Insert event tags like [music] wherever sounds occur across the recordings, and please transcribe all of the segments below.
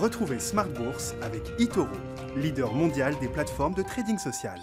Retrouvez Smart Bourse avec Itoro, leader mondial des plateformes de trading social.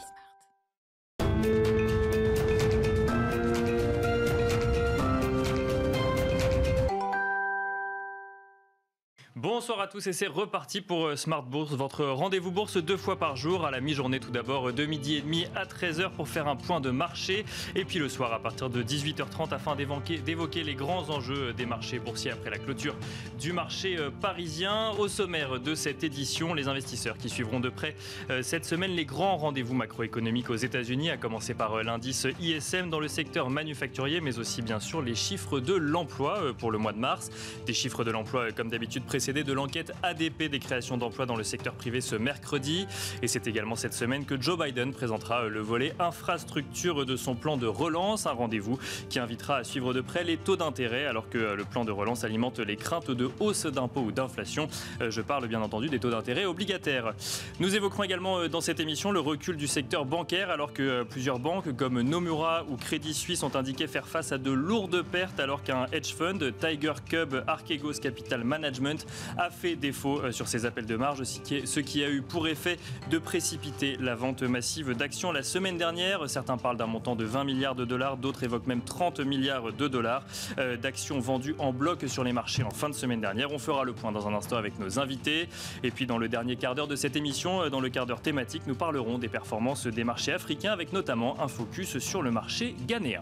Bonsoir à tous et c'est reparti pour euh, Smart Bourse, votre rendez-vous bourse deux fois par jour, à la mi-journée tout d'abord, euh, de midi et demi à 13h pour faire un point de marché, et puis le soir à partir de 18h30 afin d'évoquer les grands enjeux euh, des marchés boursiers après la clôture du marché parisien. Au sommaire de cette édition, les investisseurs qui suivront de près cette semaine les grands rendez-vous macroéconomiques aux États-Unis, à commencer par l'indice ISM dans le secteur manufacturier, mais aussi bien sûr les chiffres de l'emploi pour le mois de mars, des chiffres de l'emploi comme d'habitude précédents de l'enquête ADP des créations d'emplois dans le secteur privé ce mercredi. Et c'est également cette semaine que Joe Biden présentera euh, le volet infrastructure de son plan de relance, un rendez-vous qui invitera à suivre de près les taux d'intérêt alors que euh, le plan de relance alimente les craintes de hausse d'impôts ou d'inflation. Euh, je parle bien entendu des taux d'intérêt obligataires. Nous évoquerons également dans cette émission le recul du secteur bancaire alors que plusieurs banques comme Nomura ou Crédit Suisse ont indiqué faire face à de lourdes pertes alors qu'un hedge fund, Tiger Cub, Archegos Capital Management, a fait défaut euh, sur ses appels de marge, ce qui a eu pour effet de précipiter la vente massive d'actions la semaine dernière. Certains parlent d'un montant de 20 milliards de dollars, d'autres évoquent même 30 milliards de dollars euh, d'actions vendues en bloc sur les marchés en fin de semaine dernière. On fera le point dans un instant avec nos invités. Et puis dans le dernier quart d'heure de cette émission, euh, dans le quart d'heure thématique, nous parlerons des performances des marchés africains avec notamment un focus sur le marché ghanéen.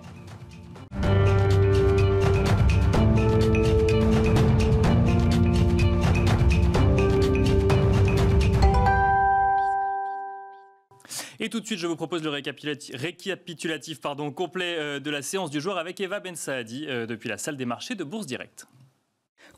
Et tout de suite, je vous propose le récapitulatif, pardon, complet euh, de la séance du jour avec Eva Ben Saadi euh, depuis la salle des marchés de Bourse Directe.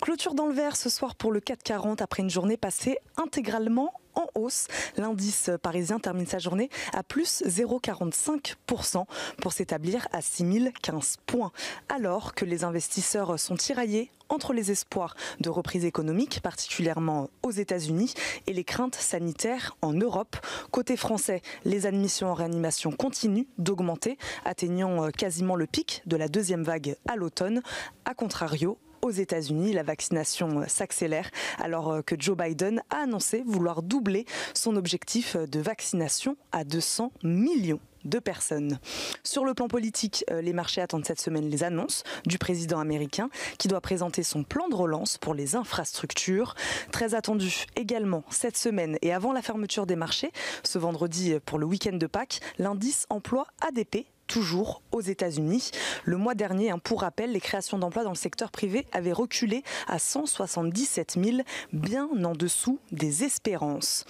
Clôture dans le vert ce soir pour le 440 après une journée passée intégralement en hausse. L'indice parisien termine sa journée à plus 0,45% pour s'établir à 6015 points. Alors que les investisseurs sont tiraillés entre les espoirs de reprise économique, particulièrement aux États-Unis, et les craintes sanitaires en Europe. Côté français, les admissions en réanimation continuent d'augmenter, atteignant euh, quasiment le pic de la deuxième vague à l'automne. A contrario, aux États-Unis. La vaccination s'accélère alors euh, que Joe Biden a annoncé vouloir doubler son objectif euh, de vaccination à 200 millions de personnes. Sur le plan politique, euh, les marchés attendent cette semaine les annonces du président américain qui doit présenter son plan de relance pour les infrastructures. Très attendu également cette semaine et avant la fermeture des marchés, ce vendredi pour le week-end de Pâques, l'indice emploi ADP toujours aux États-Unis. Le mois dernier, hein, pour rappel, les créations d'emplois dans le secteur privé avaient reculé à 177 000, bien en dessous des espérances.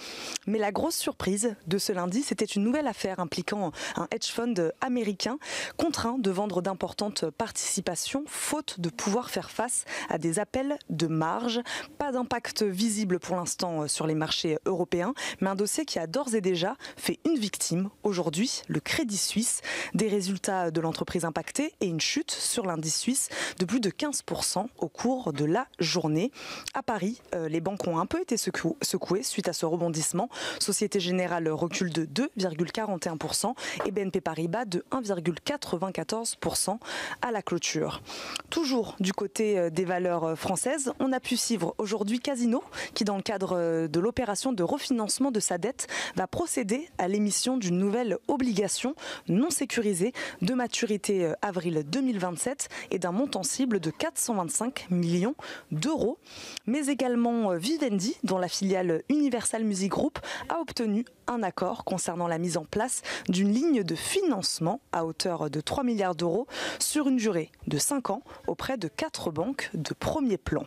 Mais la grosse surprise de ce lundi, c'était une nouvelle affaire impliquant un hedge fund américain contraint de vendre d'importantes participations faute de pouvoir faire face à des appels de marge. Pas d'impact visible pour l'instant euh, sur les marchés européens, mais un dossier qui a d'ores et déjà fait une victime aujourd'hui, le Crédit Suisse. Des résultats de l'entreprise impactée et une chute sur l'indice suisse de plus de 15% au cours de la journée. À Paris, euh, les banques ont un peu été secouées suite à ce rebondissement. Société Générale recule de 2,41% et BNP Paribas de 1,94% à la clôture. Toujours du côté euh, des valeurs euh, françaises, on a pu suivre aujourd'hui Casino qui, dans le cadre de l'opération de refinancement de sa dette, va procéder à l'émission d'une nouvelle obligation non sécurisée de maturité euh, avril 2027 et d'un montant cible de 425 millions d'euros. Mais également euh, Vivendi, dont la filiale Universal Music Group a obtenu un accord concernant la mise en place d'une ligne de financement à hauteur de 3 milliards d'euros sur une durée de 5 ans auprès de 4 banques de premier plan.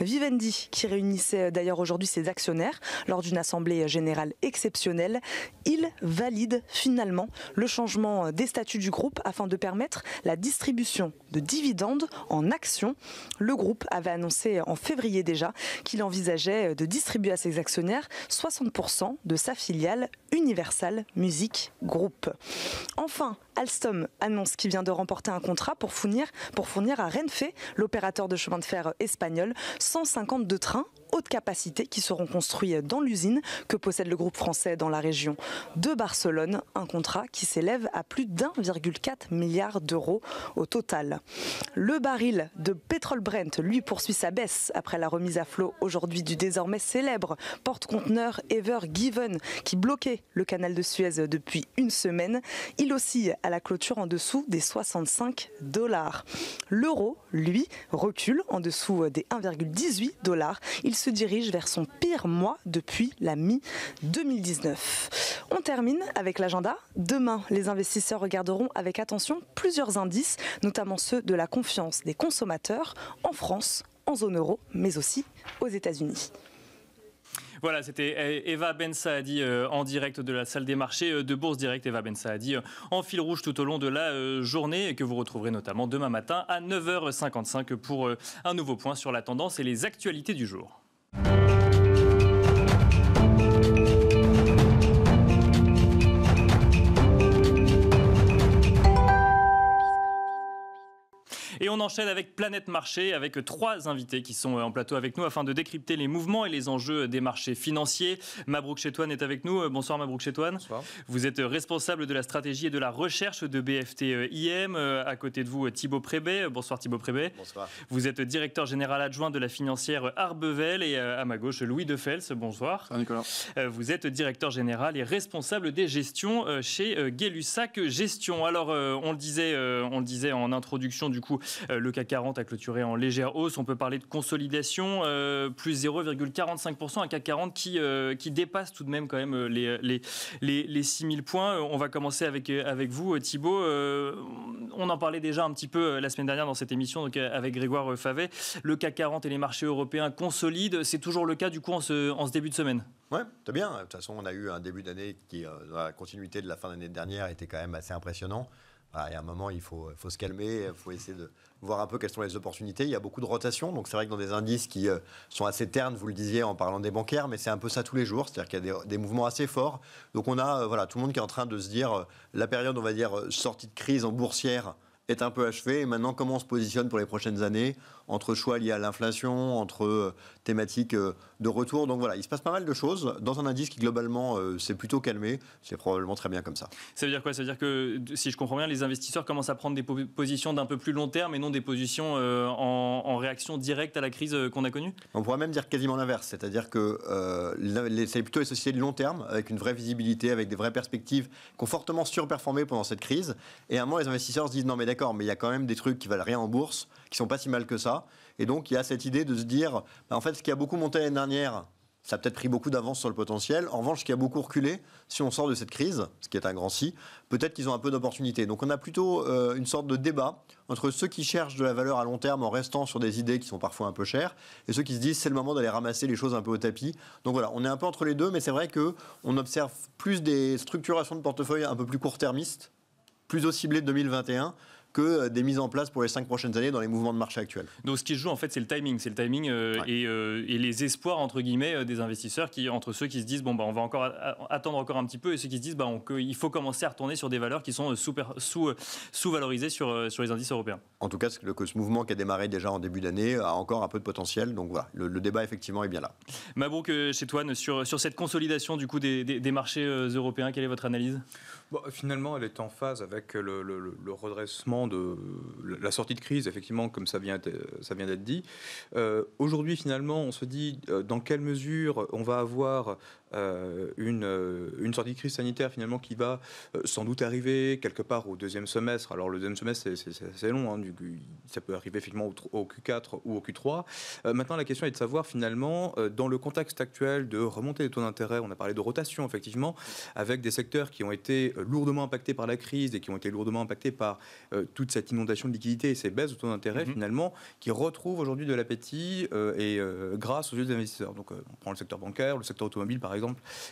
Vivendi, qui réunissait d'ailleurs aujourd'hui ses actionnaires lors d'une assemblée générale exceptionnelle, il valide finalement le changement euh, des du groupe afin de permettre la distribution de dividendes en actions. Le groupe avait annoncé en février déjà qu'il envisageait de distribuer à ses actionnaires 60% de sa filiale Universal Music Group. Enfin, Alstom annonce qu'il vient de remporter un contrat pour fournir, pour fournir à Renfe, l'opérateur de chemin de fer espagnol, 152 trains haute capacité qui seront construits dans l'usine que possède le groupe français dans la région de Barcelone, un contrat qui s'élève à plus d'1,4 milliard d'euros au total. Le baril de pétrole Brent, lui, poursuit sa baisse après la remise à flot aujourd'hui du désormais célèbre porte-conteneur Ever Given qui bloquait le canal de Suez depuis une semaine. Il à la clôture en dessous des 65 dollars. L'euro, lui, recule en dessous euh, des 1,18 dollars. Il se dirige vers son pire mois depuis la mi-2019. On termine avec l'agenda. Demain, les investisseurs regarderont avec attention plusieurs indices, notamment ceux de la confiance des consommateurs en France, en zone euro, mais aussi aux États-Unis. Voilà, c'était eh, Eva Ben Saadi euh, en direct de la salle des marchés euh, de Bourse Direct. Eva Ben Saadi euh, en fil rouge tout au long de la journée et que vous retrouverez notamment demain matin à 9h55 pour un nouveau point sur la tendance et les actualités du jour. Et on enchaîne avec Planète Marché, avec trois invités qui sont euh, en plateau avec nous afin de décrypter les mouvements et les enjeux des marchés financiers. Mabrouk Chetouane est avec nous. Euh, bonsoir Mabrouk Chetouane. Bonsoir. Vous êtes euh, responsable de la stratégie et de la recherche de BFT IM. À côté de vous, Thibaut Prébé. Bonsoir Thibaut Prébet. Bonsoir. Vous êtes directeur général adjoint de la financière Arbevel et à ma gauche, Louis Defels. Bonsoir. Bonsoir Nicolas. Vous êtes directeur général et responsable des gestions chez Gay-Lussac Gestion. Alors, on le disait, on le disait en introduction du coup euh, le CAC 40 a clôturé en légère hausse. On peut parler de consolidation, euh, plus 0,45%, un CAC 40 qui, euh, qui dépasse tout de même quand même les, les, les, 6000 points. On va commencer avec, avec vous, Thibault. on en parlait déjà un petit peu la semaine dernière dans cette émission avec Grégoire Favet. Le CAC 40 et les marchés européens consolident. C'est toujours le cas du coup en ce, début de semaine Oui très bien. De toute façon, on a eu un début d'année qui, dans la continuité de la fin d'année dernière, était quand même assez impressionnant. Bah, il y a un moment, il faut, se calmer, il faut essayer de voir un peu quelles sont les opportunités. Il y a beaucoup de rotations, donc c'est vrai que dans des indices qui euh, sont assez ternes, vous le disiez en parlant des bancaires, mais c'est un peu ça tous les jours, c'est-à-dire qu'il y a des, des, mouvements assez forts. Donc on a euh, voilà, tout le monde qui est en train de se dire, euh, la période, on va dire, sortie de crise en boursière, est un peu achevé. Et maintenant, comment on se positionne pour les prochaines années entre choix liés à l'inflation, entre euh, thématiques euh, de retour. Donc voilà, il se passe pas mal de choses dans un indice qui globalement euh, s'est plutôt calmé. C'est probablement très bien comme ça. Ça veut dire quoi Ça veut dire que, si je comprends bien, les investisseurs commencent à prendre des positions d'un peu plus long terme et non des positions en, réaction directe à la crise qu'on a connue On pourrait même dire quasiment l'inverse. C'est-à-dire que c'est plutôt associé de long terme, avec une vraie visibilité, avec des vraies perspectives, qui ont fortement surperformé pendant cette crise. Et à un moment, les investisseurs se disent non mais d'accord, mais il y a quand même des trucs qui valent rien en bourse, qui sont pas si mal que ça. Et donc, il y a cette idée de se dire, bah, en fait, ce qui a beaucoup monté l'année dernière, ça a peut-être pris beaucoup d'avance sur le potentiel. En revanche, ce qui a beaucoup reculé, si on sort de cette crise, ce qui est un grand si, peut-être qu'ils ont un peu d'opportunités. Donc on a plutôt euh, une sorte de débat entre ceux qui cherchent de la valeur à long terme en restant sur des idées qui sont parfois un peu chères et ceux qui se disent c'est le moment d'aller ramasser les choses un peu au tapis. Donc voilà, on est un peu entre les deux, mais c'est vrai que on observe plus des structurations de portefeuille un peu plus court-termistes, plus au ciblé de 2021 que euh, des mises en place pour les cinq prochaines années dans les mouvements de marché actuels. Donc ce qui se joue en fait c'est le timing, c'est le timing euh, euh, et, les espoirs entre guillemets des investisseurs qui entre ceux qui se disent bon bah on va encore attendre encore un petit peu et ceux qui se disent bah on, il faut commencer à retourner sur des valeurs qui sont super, sous sous valorisées sur sur les indices européens. En tout cas que ce mouvement qui a démarré déjà en début d'année a encore un peu de potentiel donc voilà le, débat effectivement est bien là. Mabrouk chez toi sur sur cette consolidation du coup des, des marchés européens quelle est votre analyse finalement, elle est en phase avec le, redressement de la sortie de crise, effectivement, comme ça vient, ça vient d'être dit. Euh, aujourd'hui, finalement, on se dit euh, dans quelle mesure on va avoir euh, une, euh, une sortie de crise sanitaire finalement qui va euh, sans doute arriver quelque part au deuxième semestre. Alors le deuxième semestre, c'est long, hein, du, ça peut arriver finalement au, Q4 ou au Q3. maintenant, la question est de savoir finalement, dans le contexte actuel de remontée des taux d'intérêt, on a parlé de rotation effectivement, avec des secteurs qui ont été lourdement impactés par la crise et qui ont été lourdement impactés par toute cette inondation de liquidités et ces baisses de taux d'intérêt mm-hmm. finalement, qui retrouvent aujourd'hui de l'appétit et grâce aux yeux des investisseurs. Donc on prend le secteur bancaire, le secteur automobile par exemple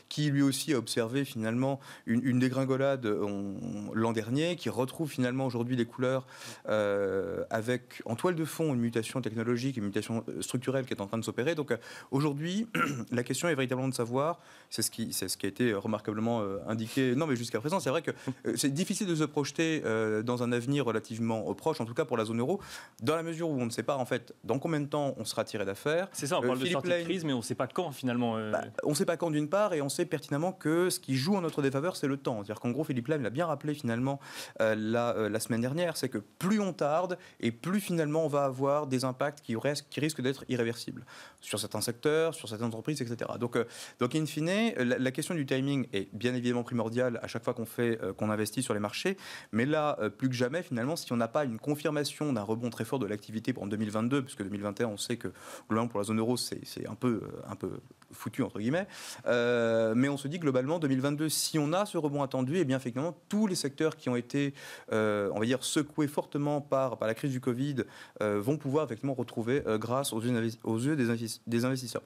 qui lui aussi a observé finalement une, dégringolade euh, l'an dernier, qui retrouve finalement aujourd'hui des couleurs euh, avec en toile de fond une mutation technologique, une mutation euh, structurelle qui est en train de s'opérer. Donc aujourd'hui, [clears throat] la question est véritablement de savoir, c'est ce, qui, ce qui a été remarquablement indiqué, non mais jusqu'à présent, c'est vrai que c'est difficile de se projeter dans un avenir relativement proche, en tout cas pour la zone euro, dans la mesure où on ne sait pas en fait dans combien de temps on sera tiré d'affaires. C'est ça, on parle de sortie de crise, mais on ne sait pas quand finalement. Bah, on ne sait pas quand d'une part, et on sait pertinemment que ce qui joue en notre défaveur, c'est le temps. C'est-à-dire qu'en gros, Philippe Lam l'a bien rappelé finalement euh, euh, la, semaine dernière, c'est que plus on tarde et plus finalement on va avoir des impacts qui, qui risquent d'être irréversibles sur certains secteurs, sur certaines entreprises, etc. Donc, euh, donc in fine, la, question du timing est bien évidemment primordiale à chaque fois qu'on fait, qu'on investit sur les marchés, mais là, plus que jamais, finalement, si on n'a pas une confirmation d'un rebond très fort de l'activité en 2022, puisque 2021, on sait que globalement pour la zone euro, c'est un peu, un peu foutu entre guillemets. Euh, mais on se dit globalement, 2022, si on a ce rebond attendu, et eh bien effectivement, tous les secteurs qui ont été, euh, on va dire, secoués fortement par, par la crise du Covid euh, vont pouvoir effectivement retrouver grâce aux yeux, aux yeux des, investisseurs, des, investisseurs.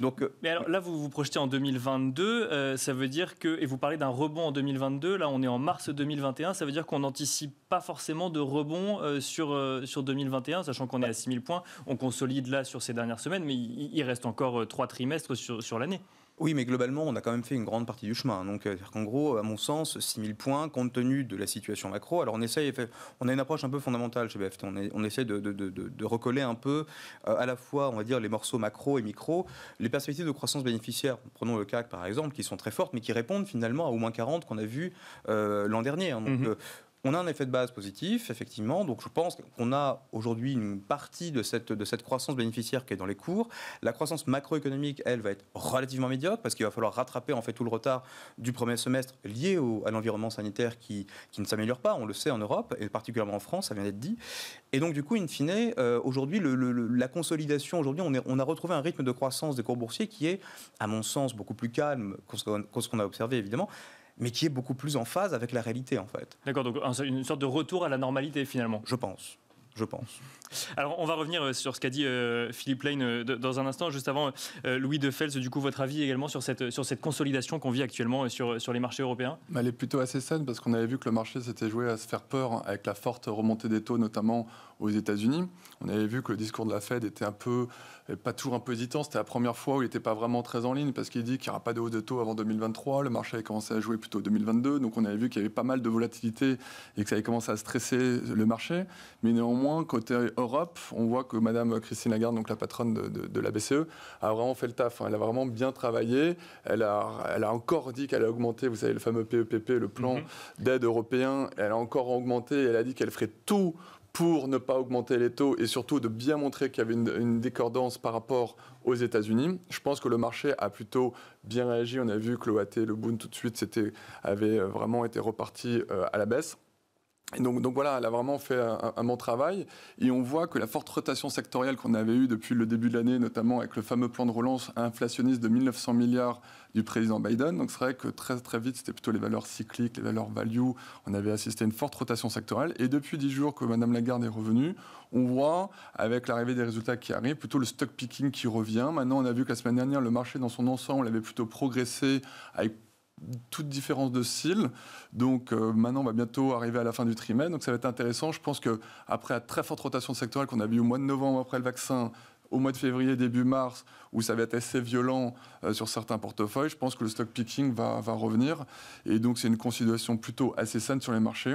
Donc, mais alors là, vous vous projetez en 2022, ça veut dire que, et vous parlez d'un rebond en 2022, là on est en mars 2021, ça veut dire qu'on n'anticipe pas forcément de rebond sur, sur 2021, sachant qu'on est à 6000 points, on consolide là sur ces dernières semaines, mais il, il reste encore trois trimestres sur, sur l'année. Oui, mais globalement, on a quand même fait une grande partie du chemin. Donc, euh, en gros, à mon sens, 6000 points, compte tenu de la situation macro. Alors, on essaye, on a une approche un peu fondamentale chez BFT. On, essaie de, recoller un peu euh, à la fois, on va dire, les morceaux macro et micro, les perspectives de croissance bénéficiaire. Prenons le CAC, par exemple, qui sont très fortes, mais qui répondent finalement à au moins 40 qu'on a vu euh, l'an dernier. Hein. Mm-hmm. On a un effet de base positif, effectivement. Donc je pense qu'on a aujourd'hui une partie de cette, de cette croissance bénéficiaire qui est dans les cours. La croissance macroéconomique, elle, va être relativement médiocre parce qu'il va falloir rattraper en fait tout le retard du premier semestre lié à l'environnement sanitaire qui, ne s'améliore pas. On le sait en Europe et particulièrement en France, ça vient d'être dit. Et donc du coup, in fine, euh, aujourd'hui, la consolidation, aujourd'hui, on, on a retrouvé un rythme de croissance des cours boursiers qui est, à mon sens, beaucoup plus calme que ce qu'on a observé évidemment, mais qui est beaucoup plus en phase avec la réalité, en fait. D'accord, donc une sorte de retour à la normalité, finalement. Je pense je pense. Alors, on va revenir euh, sur ce qu'a dit euh, Philippe Lane euh, dans un instant. Juste avant, Louis de Fels, du coup, votre avis également sur cette, sur cette consolidation qu'on vit actuellement sur, sur les marchés européens Elle est plutôt assez saine parce qu'on avait vu que le marché s'était joué à se faire peur avec la forte remontée des taux, notamment aux États-Unis. On avait vu que le discours de la Fed était un peu, pas toujours un peu hésitant. C'était la première fois où il n'était pas vraiment très en ligne parce qu'il dit qu'il n'y aura pas de hausse de taux avant 2023. Le marché avait commencé à jouer plutôt 2022. Donc on avait vu qu'il y avait pas mal de volatilité et que ça avait commencé à stresser le marché. Mais néanmoins, côté Europe, on voit que Madame Christine Lagarde, donc la patronne de, la BCE, a vraiment fait le taf. Hein. Elle a vraiment bien travaillé. Elle a, elle a encore dit qu'elle a augmenté, vous savez, le fameux PEPP, e le plan mm-hmm. d'aide européen. Elle a encore augmenté. Elle a dit qu'elle ferait tout pour ne pas augmenter les taux et surtout de bien montrer qu'il y avait une, décordance par rapport aux États-Unis. Je pense que le marché a plutôt bien réagi. On a vu que l'OAT, le Boon tout de suite, avait vraiment été reparti euh, à la baisse donc, voilà, elle a vraiment fait un, bon travail. Et on voit que la forte rotation sectorielle qu'on avait eue depuis le début de l'année, notamment avec le fameux plan de relance inflationniste de 1900 milliards du président Biden. Donc c'est vrai que très très vite, c'était plutôt les valeurs cycliques, les valeurs value. On avait assisté à une forte rotation sectorielle. Et depuis dix jours que Mme Lagarde est revenue, on voit, avec l'arrivée des résultats qui arrivent, plutôt le stock picking qui revient. Maintenant, on a vu que la semaine dernière, le marché dans son ensemble avait plutôt progressé avec toute différence de style. Donc euh, maintenant, on va bientôt arriver à la fin du trimestre. Donc ça va être intéressant. Je pense qu'après après la très forte rotation sectorielle qu'on a vu au mois de novembre après le vaccin, au mois de février, début mars, où ça va être assez violent euh, sur certains portefeuilles, je pense que le stock picking va, revenir. Et donc, c'est une considération plutôt assez saine sur les marchés.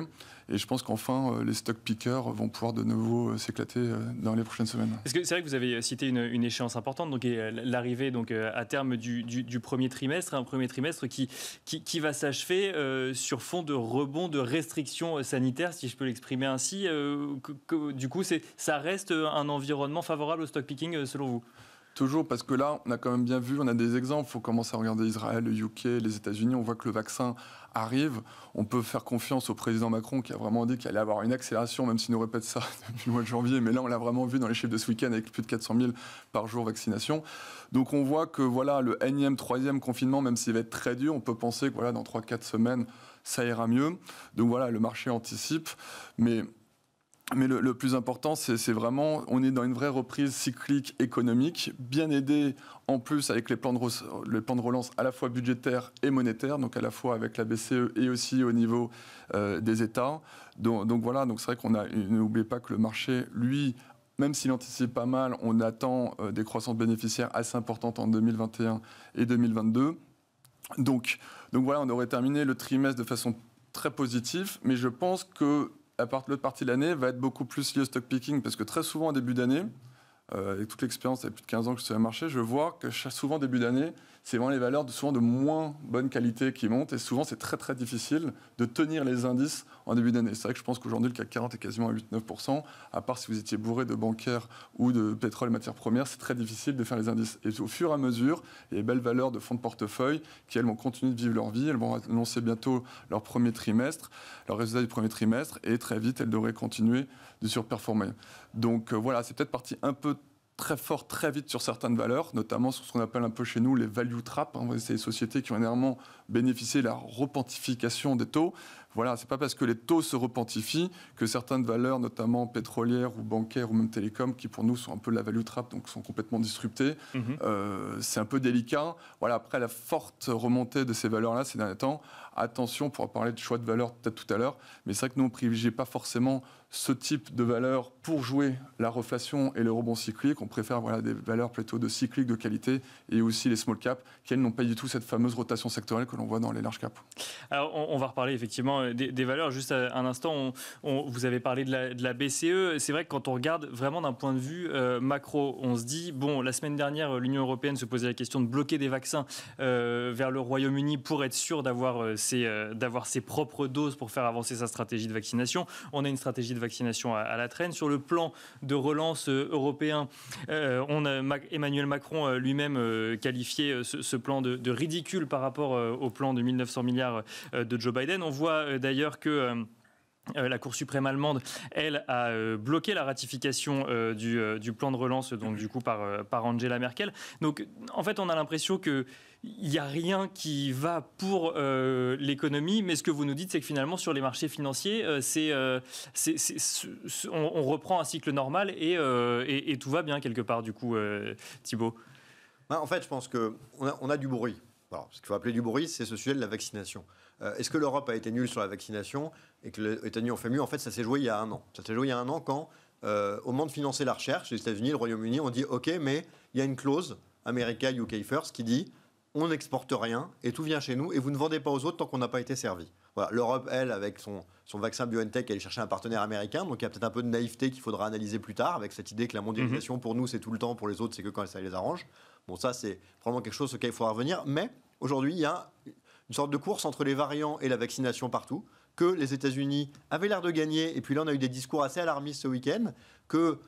Et je pense qu'enfin, euh, les stock pickers vont pouvoir de nouveau euh, s'éclater dans les prochaines semaines. c'est vrai que vous avez cité une, échéance importante, donc l'arrivée donc à terme du, premier trimestre, un premier trimestre qui, qui, va s'achever sur fond de rebond de restrictions sanitaires, si je peux l'exprimer ainsi. du coup, ça reste un environnement favorable au stock picking selon vous Toujours parce que là, on a quand même bien vu, on a des exemples. Il faut commencer à regarder Israël, le UK, les États-Unis. On voit que le vaccin arrive. On peut faire confiance au président Macron qui a vraiment dit qu'il allait avoir une accélération, même s'il nous répète ça [laughs] depuis le mois de janvier. Mais là, on l'a vraiment vu dans les chiffres de ce week-end avec plus de 400 000 par jour vaccination. Donc on voit que voilà, le énième, troisième confinement, même s'il va être très dur, on peut penser que voilà, dans 3-4 semaines, ça ira mieux. Donc voilà, le marché anticipe. Mais mais le, plus important, c'est vraiment, on est dans une vraie reprise cyclique économique, bien aidée en plus avec les plans, de, de relance à la fois budgétaires et monétaires, donc à la fois avec la BCE et aussi au niveau euh, des États. Donc, voilà, donc c'est vrai qu'on a, n'oubliez pas que le marché, lui, même s'il anticipe pas mal, on attend euh, des croissances bénéficiaires assez importantes en 2021 et 2022. Donc, donc voilà, on aurait terminé le trimestre de façon très positive, mais je pense que l'autre partie de l'année va être beaucoup plus liée au stock picking parce que très souvent en début d'année, euh, avec toute l'expérience, a plus de 15 ans que je suis sur le marché, je vois que souvent début d'année, c'est vraiment les valeurs souvent de moins bonne qualité qui montent. Et souvent, c'est très très difficile de tenir les indices en début d'année. C'est vrai que je pense qu'aujourd'hui, le CAC 40 est quasiment à 8-9%. À part si vous étiez bourré de bancaires ou de pétrole et matières premières, c'est très difficile de faire les indices. Et au fur et à mesure, il y a belles valeurs de fonds de portefeuille qui, elles, vont continuer de vivre leur vie. Elles vont annoncer bientôt leur premier trimestre, leur résultat du premier trimestre. Et très vite, elles devraient continuer de surperformer. Donc euh, voilà, c'est peut-être parti un peu très fort, très vite sur certaines valeurs, notamment sur ce qu'on appelle un peu chez nous les value traps. Hein. C'est les sociétés qui ont énormément bénéficié de la repentification des taux. Voilà, c'est pas parce que les taux se repentifient que certaines valeurs, notamment pétrolières ou bancaires ou même télécom, qui pour nous sont un peu de la value trap, donc sont complètement disruptées, mhm. euh, c'est un peu délicat. Voilà, après la forte remontée de ces valeurs-là ces derniers temps, attention, on pourra parler de choix de valeur peut-être tout à l'heure, mais c'est vrai que nous on privilégie pas forcément ce type de valeur pour jouer la reflation et le rebond cyclique. On préfère voilà, des valeurs plutôt de cyclique, de qualité, et aussi les small caps, qui n'ont pas du tout cette fameuse rotation sectorielle que l'on voit dans les large caps. Alors on, va reparler effectivement euh, des, valeurs. Juste euh, un instant, on, vous avez parlé de la, BCE. E. C'est vrai que quand on regarde vraiment d'un point de vue euh, macro, on se dit, bon, la semaine dernière, l'Union européenne se posait la question de bloquer des vaccins vers le Royaume-Uni pour être sûr d'avoir ses, d'avoir ses propres doses pour faire avancer sa stratégie de vaccination. On a une stratégie de vaccination à, la traîne. Sur le plan de relance euh, européen, euh, on Emmanuel Macron euh, lui-même qualifié ce, plan de, ridicule par rapport au plan de 1900 milliards de Joe Biden. On voit d'ailleurs que la Cour suprême allemande, elle, a bloqué la ratification du, plan de relance, donc du coup par, par Angela Merkel. Donc, en fait, on a l'impression que il n'y a rien qui va pour euh, l'économie, mais ce que vous nous dites, c'est que finalement, sur les marchés financiers, euh, euh, on, reprend un cycle normal et, tout va bien quelque part, du coup, Thibault. Bah, en fait, je pense qu'on a, on a du bruit. ce qu'il faut appeler du bruit, c'est ce sujet de la vaccination. Est-ce que l'Europe a été nulle sur la vaccination et que les États-Unis ont fait mieux En fait, ça s'est joué il y a un an. Ça s'est joué il y a un an quand, au moment de financer la recherche, les États-Unis, le Royaume-Uni ont dit OK, mais il y a une clause, America UK First, qui dit on n'exporte rien et tout vient chez nous et vous ne vendez pas aux autres tant qu'on n'a pas été servi. Voilà, l'Europe, elle, avec son, vaccin BioNTech, elle cherchait un partenaire américain, donc il y a peut-être un peu de naïveté qu'il faudra analyser plus tard, avec cette idée que la mondialisation mhm. pour nous c'est tout le temps, pour les autres c'est que quand ça les arrange. Bon, ça c'est vraiment quelque chose auquel il faudra revenir, mais aujourd'hui il y a une sorte de course entre les variants et la vaccination partout que les États-Unis avaient l'air de gagner, et puis là on a eu des discours assez alarmistes ce week-end, que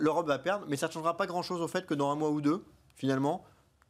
l'Europe va perdre, mais ça ne changera pas grand-chose au fait que dans un mois ou deux, finalement,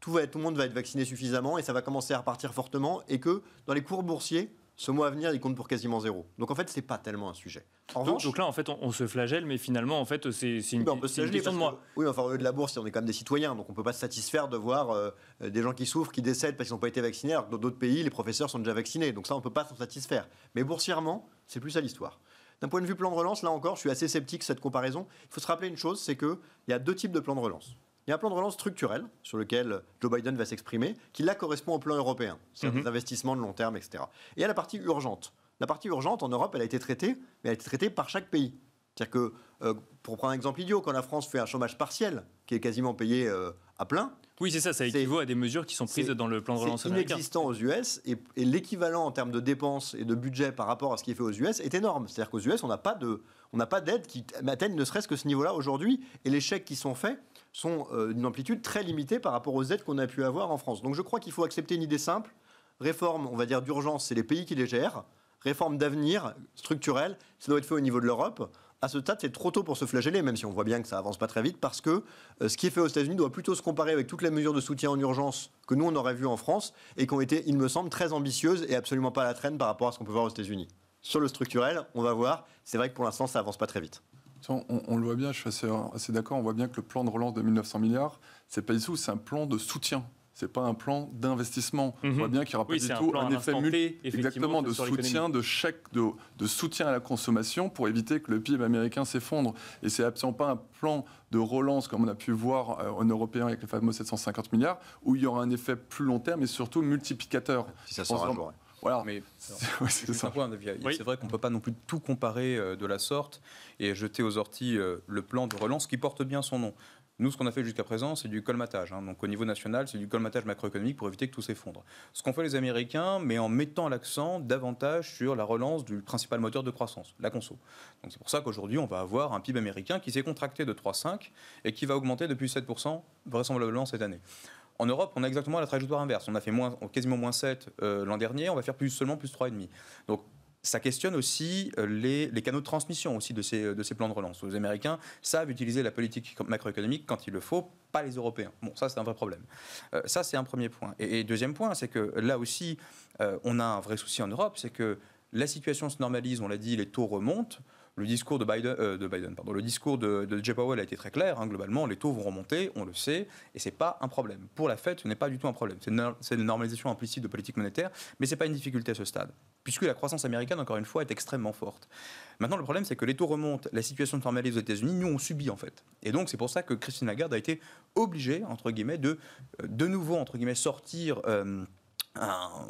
tout, tout le monde va être vacciné suffisamment et ça va commencer à repartir fortement et que dans les cours boursiers, ce mois à venir, il compte pour quasiment zéro. Donc en fait, c'est pas tellement un sujet. En donc, revanche, donc, là, en fait, on, se flagelle, mais finalement, en fait, c'est une, question de moi. oui, enfin, lieu de la bourse, on est quand même des citoyens, donc on peut pas se satisfaire de voir euh, des gens qui souffrent, qui décèdent parce qu'ils n'ont pas été vaccinés, alors que dans d'autres pays, les professeurs sont déjà vaccinés. Donc ça, on peut pas s'en satisfaire. Mais boursièrement, c'est plus à l'histoire. D'un point de vue plan de relance, là encore, je suis assez sceptique cette comparaison. Il faut se rappeler une chose, c'est qu'il y a deux types de plans de relance. Il y a un plan de relance structurel sur lequel Joe Biden va s'exprimer, qui là correspond au plan européen, c'est-à-dire mhm. des investissements de long terme, etc. Et à la partie urgente. La partie urgente en Europe, elle a été traitée, mais elle a été traitée par chaque pays. C'est-à-dire que, euh, pour prendre un exemple idiot, quand la France fait un chômage partiel, qui est quasiment payé euh, à plein. Oui, c'est ça, ça équivaut à des mesures qui sont prises dans le plan de relance américain. inexistant aux US, et, et l'équivalent en termes de dépenses et de budget par rapport à ce qui est fait aux US est énorme. C'est-à-dire qu'aux US, on n'a pas d'aide qui atteigne ne serait-ce que ce niveau-là aujourd'hui, et les chèques qui sont faits sont euh, d'une amplitude très limitée par rapport aux aides qu'on a pu avoir en France. Donc je crois qu'il faut accepter une idée simple. Réforme, on va dire d'urgence, c'est les pays qui les gèrent. Réforme d'avenir, structurelle, ça doit être fait au niveau de l'Europe. À ce stade, c'est trop tôt pour se flageller, même si on voit bien que ça avance pas très vite, parce que euh, ce qui est fait aux États-Unis doit plutôt se comparer avec toutes les mesures de soutien en urgence que nous, on aurait vues en France et qui ont été, il me semble, très ambitieuses et absolument pas à la traîne par rapport à ce qu'on peut voir aux États-Unis. Sur le structurel, on va voir. C'est vrai que pour l'instant, ça avance pas très vite. On, le voit bien, je suis assez, d'accord, on voit bien que le plan de relance de 1900 milliards, c'est pas du tout, c'est un plan de soutien. C'est pas un plan d'investissement. On mhm. voit bien qu'il n'y aura pas du tout un, effet multi, exactement de soutien, de chèque, de, soutien à la consommation pour éviter que le PIB américain s'effondre. Et c'est absolument pas un plan de relance comme on a pu voir euh, en européen avec les fameux 750 milliards, où il y aura un effet plus long terme et surtout multiplicateur. Si ça sort mais [laughs] c'est C'est vrai qu'on ne peut pas non plus tout comparer euh, de la sorte et jeter aux orties euh, le plan de relance qui porte bien son nom. Nous, ce qu'on a fait jusqu'à présent, c'est du colmatage. Hein. Donc, au niveau national, c'est du colmatage macroéconomique pour éviter que tout s'effondre. Ce qu'ont fait les Américains, mais en mettant l'accent davantage sur la relance du principal moteur de croissance, la conso. c'est pour ça qu'aujourd'hui, on va avoir un PIB américain qui s'est contracté de 3,5 et qui va augmenter depuis 7% vraisemblablement cette année. En Europe, on a exactement la trajectoire inverse. On a fait moins, quasiment moins 7 euh, l'an dernier, on va faire plus, seulement plus 3,5. Donc ça questionne aussi euh, les, canaux de transmission aussi de ces, plans de relance. Les Américains savent utiliser la politique macroéconomique quand il le faut, pas les Européens. Bon, ça c'est un vrai problème. Euh, ça c'est un premier point. Et, deuxième point, c'est que là aussi, on a un vrai souci en Europe, c'est que la situation se normalise, on l'a dit, les taux remontent. Le discours de Biden, euh, de Biden pardon, le discours de, de Jay Powell a été très clair. Hein, globalement, les taux vont remonter, on le sait, et c'est pas un problème. Pour la Fed, ce n'est pas du tout un problème. C'est une, normalisation implicite de politique monétaire, mais c'est pas une difficulté à ce stade, puisque la croissance américaine, encore une fois, est extrêmement forte. Maintenant, le problème, c'est que les taux remontent, la situation de formalité aux États-Unis, nous on subit en fait. Et donc, c'est pour ça que Christine Lagarde a été obligée, entre guillemets, de euh, de nouveau entre guillemets sortir. Euh,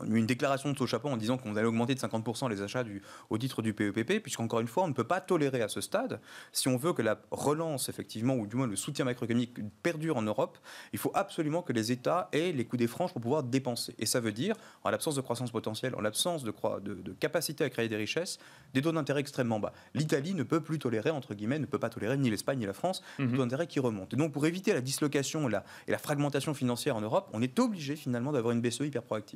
une déclaration de chapeau en disant qu'on allait augmenter de 50% les achats au titre du PEPP, e puisqu'encore une fois, on ne peut pas tolérer à ce stade, si on veut que la relance, effectivement, ou du moins le soutien macroéconomique perdure en Europe, il faut absolument que les États aient les coups des franges pour pouvoir dépenser. Et ça veut dire, en l'absence de croissance potentielle, en l'absence de, capacité à créer des richesses, des taux d'intérêt extrêmement bas. L'Italie ne peut plus tolérer, entre guillemets, ne peut pas tolérer ni l'Espagne ni la France, des mhm. taux d'intérêt qui remontent. Et donc, pour éviter la dislocation et la, et la fragmentation financière en Europe, on est obligé finalement d'avoir une BCE hyper proactive.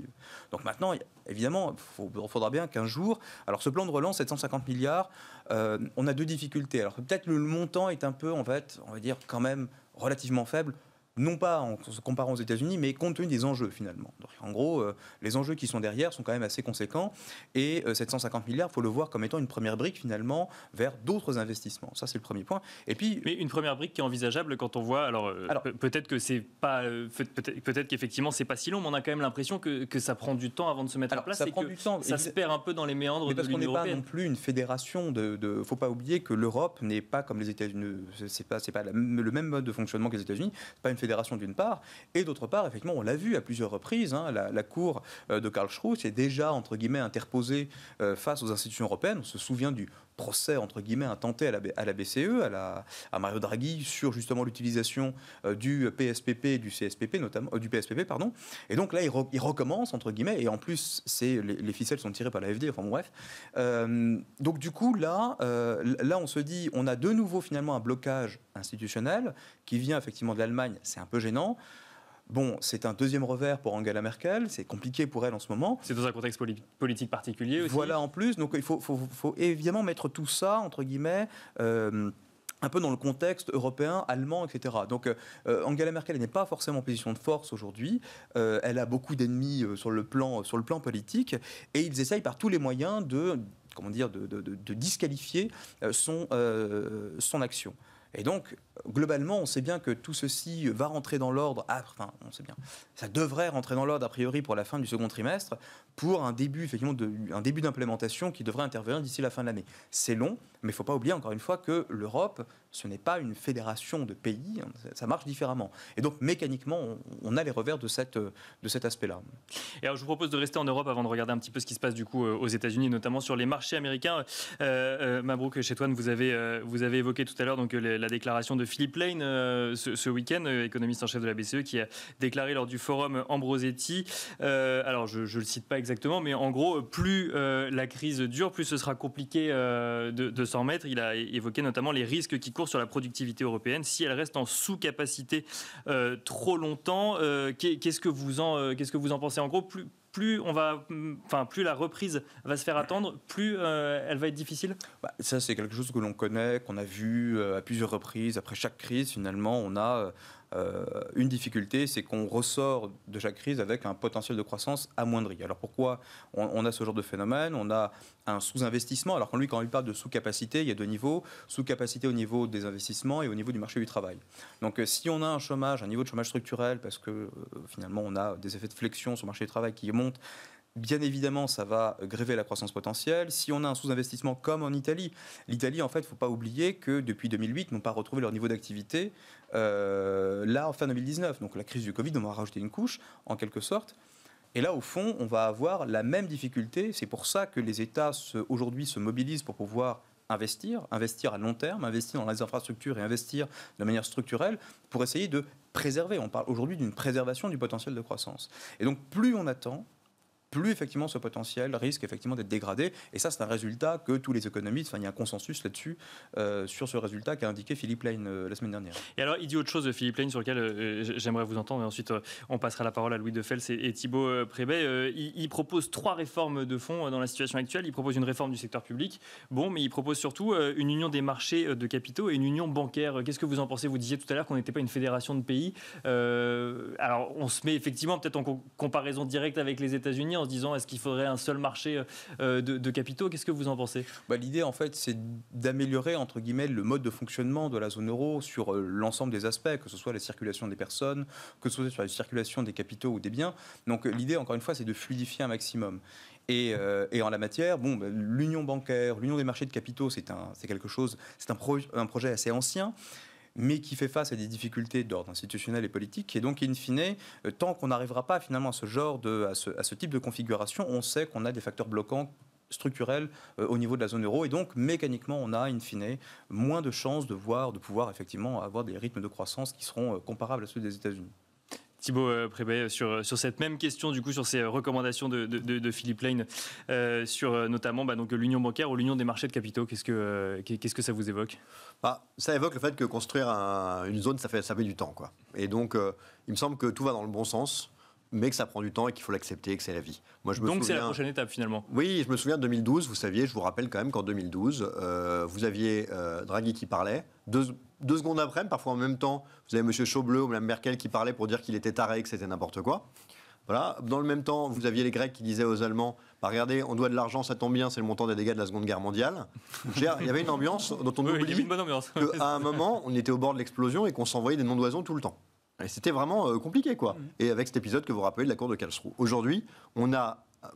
Donc maintenant, évidemment, il faudra bien qu'un jour, alors ce plan de relance, 750 milliards, euh, on a deux difficultés. Alors peut-être le montant est un peu, en fait, on va dire, quand même relativement faible non pas en se comparant aux États-Unis, mais compte tenu des enjeux finalement. en gros, euh, les enjeux qui sont derrière sont quand même assez conséquents, et 750 euh, milliards, il faut le voir comme étant une première brique finalement vers d'autres investissements. Ça, c'est le premier point. Et puis, mais une première brique qui est envisageable quand on voit. Alors, euh, peut-être que c'est pas, peut-être qu'effectivement c'est pas si long, mais on a quand même l'impression que, ça prend du temps avant de se mettre en place. Ça prend du temps. Ça se perd un peu dans les méandres de Parce qu'on n'est pas non plus une fédération de, de. Faut pas oublier que l'Europe n'est pas comme les États-Unis. C'est pas, pas le même mode de fonctionnement que les États-Unis. Pas une d'une part, et d'autre part, effectivement, on l'a vu à plusieurs reprises, hein, la, Cour euh, de Karlsruhe est déjà, entre guillemets, interposée euh, face aux institutions européennes. On se souvient du procès, entre guillemets, intenté à la, à la BCE, à, la, à Mario Draghi, sur justement l'utilisation euh, du PSPP, du CSPP, notamment, euh, du PSPP, pardon. Et donc là, il, recommence, entre guillemets, et en plus, c'est, les, les, ficelles sont tirées par la FD, enfin bref. Euh, donc du coup, là, là, on se dit, on a de nouveau finalement un blocage institutionnel qui vient effectivement de l'Allemagne, c'est un peu gênant. Bon, c'est un deuxième revers pour Angela Merkel, c'est compliqué pour elle en ce moment. C'est dans un contexte politique particulier aussi. Voilà, en plus, donc il faut, évidemment mettre tout ça, entre guillemets, euh, un peu dans le contexte européen, allemand, etc. Donc euh, Angela Merkel n'est pas forcément en position de force aujourd'hui. Euh, elle a beaucoup d'ennemis sur, le plan, sur le plan politique et ils essayent par tous les moyens de, comment dire, de, disqualifier son, son action. Et donc, globalement, on sait bien que tout ceci va rentrer dans l'ordre, ah, enfin, on sait bien, ça devrait rentrer dans l'ordre a priori pour la fin du second trimestre, pour un début, effectivement, de, un début d'implémentation qui devrait intervenir d'ici la fin de l'année. C'est long, mais il faut pas oublier encore une fois que l'Europe, ce n'est pas une fédération de pays, hein, ça marche différemment. Et donc, mécaniquement, on, a les revers de, cette, de cet aspect-là. Et alors, je vous propose de rester en Europe avant de regarder un petit peu ce qui se passe du coup euh, aux États-Unis, notamment sur les marchés américains. Euh, euh Mabrouk, chez toi, vous avez, euh, vous avez évoqué tout à l'heure la déclaration de Philippe Lane euh, ce, week-end, euh, économiste en chef de la BCE, qui a déclaré lors du forum Ambrosetti, euh, alors je ne le cite pas exactement, mais en gros, plus la crise dure, plus ce sera compliqué de, s'en mettre. Il a évoqué notamment les risques qui courent sur la productivité européenne si elle reste en sous-capacité trop longtemps. Qu'est-ce que vous en, qu'est-ce que vous en pensez en gros plus, plus on va, mm, enfin plus la reprise va se faire attendre, plus euh, elle va être difficile. Bah, ça c'est quelque chose que l'on connaît, qu'on a vu euh, à plusieurs reprises. Après chaque crise, finalement, on a euh, euh, une difficulté, c'est qu'on ressort de chaque crise avec un potentiel de croissance amoindri. Alors pourquoi on, a ce genre de phénomène On a un sous-investissement, alors quand lui, quand il lui parle de sous-capacité, il y a deux niveaux, sous-capacité au niveau des investissements et au niveau du marché du travail. Donc euh, si on a un chômage, un niveau de chômage structurel, parce que euh, finalement on a des effets de flexion sur le marché du travail qui montent, bien évidemment, ça va gréver la croissance potentielle. Si on a un sous-investissement comme en Italie, l'Italie, en fait, il ne faut pas oublier que depuis 2008, n'ont pas retrouvé leur niveau d'activité euh, là, en fin 2019, donc la crise du Covid, on va rajouter une couche, en quelque sorte. Et là, au fond, on va avoir la même difficulté. C'est pour ça que les États aujourd'hui se mobilisent pour pouvoir investir, investir à long terme, investir dans les infrastructures et investir de manière structurelle pour essayer de préserver. On parle aujourd'hui d'une préservation du potentiel de croissance. Et donc, plus on attend, plus effectivement ce potentiel risque effectivement d'être dégradé. Et ça, c'est un résultat que tous les économistes, enfin, il y a un consensus là-dessus, euh, sur ce résultat qu'a indiqué Philippe Lane euh, la semaine dernière. Et alors, il dit autre chose, Philippe Lane, sur lequel euh, j'aimerais vous entendre, et ensuite on passera la parole à Louis De et, et Thibault Prébet. Il, propose trois réformes de fond dans la situation actuelle. Il propose une réforme du secteur public, bon, mais il propose surtout une union des marchés de capitaux et une union bancaire. Qu'est-ce que vous en pensez Vous disiez tout à l'heure qu'on n'était pas une fédération de pays. alors, on se met effectivement peut-être en comparaison directe avec les États-Unis en disant est-ce qu'il faudrait un seul marché euh, euh, de, capitaux Qu'est-ce que vous en pensez bah, L'idée, en fait, c'est d'améliorer, entre guillemets, le mode de fonctionnement de la zone euro sur euh, l'ensemble des aspects, que ce soit la circulation des personnes, que ce soit sur la circulation des capitaux ou des biens. Donc l'idée, encore une fois, c'est de fluidifier un maximum. Et, en la matière, bon, bah, l'union bancaire, l'union des marchés de capitaux, c'est quelque chose, c'est un, un projet assez ancien mais qui fait face à des difficultés d'ordre institutionnel et politique. Et donc, in fine, euh, tant qu'on n'arrivera pas finalement à ce genre à ce, type de configuration, on sait qu'on a des facteurs bloquants structurels euh, au niveau de la zone euro. Et donc, mécaniquement, on a, in fine, moins de chances de, voir, de pouvoir effectivement avoir des rythmes de croissance qui seront euh, comparables à ceux des États-Unis. Thibaut euh, Prébet, euh, sur, euh, sur cette même question, du coup, sur ces recommandations de, de, Philippe Lane, sur notamment bah, donc, l'union bancaire ou l'union des marchés de capitaux. Qu'est-ce que, qu'est-ce que ça vous évoque bah, Ça évoque le fait que construire une zone, ça fait, ça du temps. Quoi. Et donc, il me semble que tout va dans le bon sens mais que ça prend du temps et qu'il faut l'accepter que c'est la vie. Moi, je me Donc c'est la prochaine étape finalement. Oui, je me souviens de 2012, vous saviez, je vous rappelle quand même qu'en 2012, vous aviez Draghi qui parlait, deux, deux secondes après, parfois en même temps, vous avez M. Chaubleu ou Mme Merkel qui parlait pour dire qu'il était taré, que c'était n'importe quoi. Voilà. Dans le même temps, vous aviez les Grecs qui disaient aux Allemands bah, Regardez, on doit de l'argent, ça tombe bien, c'est le montant des dégâts de la Seconde Guerre mondiale. Il y avait une ambiance dont on oui, oublie bonne ambiance. qu'à un moment, on était au bord de l'explosion et qu'on s'envoyait des noms d'oiseaux tout le temps. Et c'était vraiment euh, compliqué, quoi. Et avec cet épisode que vous rappelez de la Cour de Karlsruhe. Aujourd'hui, on a euh,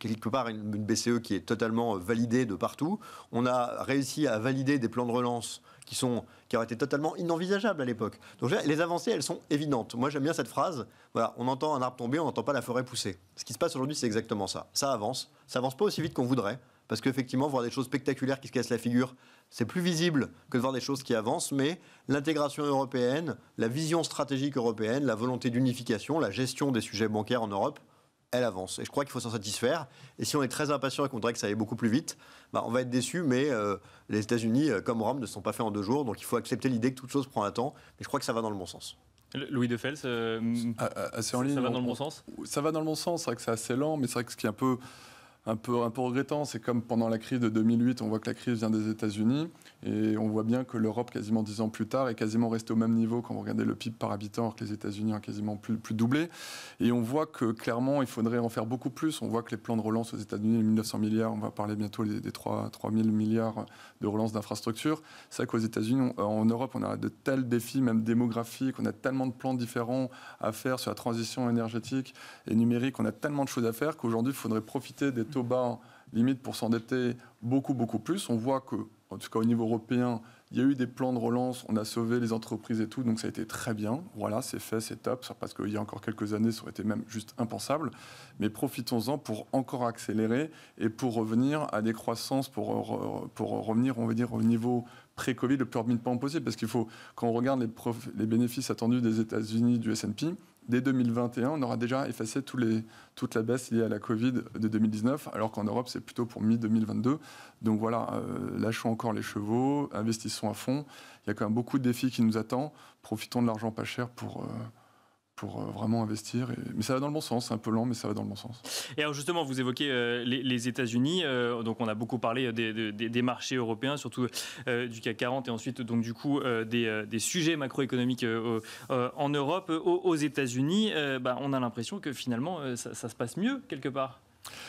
quelque part une BCE e qui est totalement euh, validée de partout. On a réussi à valider des plans de relance qui, sont, auraient été totalement inenvisageables à l'époque. Donc les avancées, elles sont évidentes. Moi, j'aime bien cette phrase, on entend un arbre tomber, on n'entend pas la forêt pousser. Ce qui se passe aujourd'hui, c'est exactement ça. Ça avance, ça avance pas aussi vite qu'on voudrait, parce qu'effectivement, voir des choses spectaculaires qui se cassent la figure, c'est plus visible que de voir des choses qui avancent, mais l'intégration européenne, la vision stratégique européenne, la volonté d'unification, la gestion des sujets bancaires en Europe, elle avance. Et je crois qu'il faut s'en satisfaire. Et si on est très impatient et qu'on dirait que ça aille beaucoup plus vite, bah, on va être déçu. Mais euh, les États-Unis, euh, comme Rome, ne sont pas faits en deux jours. Donc il faut accepter l'idée que toute chose prend un temps. Mais je crois que ça va dans le bon sens. Louis de Fels, euh, ah, ah, ah, en ligne, ça va dans le bon sens Ça va dans le bon sens. C'est vrai que c'est assez lent, mais c'est vrai que ce qui est un peu un peu, un peu regrettant. C'est comme pendant la crise de 2008, on voit que la crise vient des États-Unis et on voit bien que l'Europe, quasiment dix ans plus tard, est quasiment restée au même niveau quand vous regardez le PIB par habitant, alors que les États-Unis ont quasiment plus, doublé. Et on voit que clairement, il faudrait en faire beaucoup plus. On voit que les plans de relance aux États-Unis, les 1900 milliards, on va parler bientôt des, 3, 3 milliards de relance d'infrastructures. C'est vrai qu'aux États-Unis, en Europe, on a de tels défis, même démographiques, on a tellement de plans différents à faire sur la transition énergétique et numérique, on a tellement de choses à faire qu'aujourd'hui, il faudrait profiter des au bas, limite pour s'endetter beaucoup, beaucoup plus. On voit que, en tout cas au niveau européen, il y a eu des plans de relance, on a sauvé les entreprises et tout, donc ça a été très bien. Voilà, c'est fait, c'est top, parce qu'il y a encore quelques années, ça aurait été même juste impensable. Mais profitons-en pour encore accélérer et pour revenir à des croissances, pour, pour revenir, on va dire, au niveau pré-Covid le plus rapidement possible. Parce qu'il faut, quand on regarde les, les bénéfices attendus des États-Unis, du SP, dès 2021, on aura déjà effacé toute la baisse liée à la Covid de 2019, alors qu'en Europe, c'est plutôt pour mi-2022. Donc voilà, euh, lâchons encore les chevaux, investissons à fond. Il y a quand même beaucoup de défis qui nous attendent. Profitons de l'argent pas cher pour... Euh, pour euh, vraiment investir. Mais ça va dans le bon sens, c'est un peu lent, mais ça va dans le bon sens. Et alors justement, vous évoquez euh, les, États-Unis, euh, donc on a beaucoup parlé des, marchés européens, surtout du CAC 40 et ensuite donc du coup des, sujets macroéconomiques en Europe. Aux, États-Unis, bah, on a l'impression que finalement ça se passe mieux quelque part.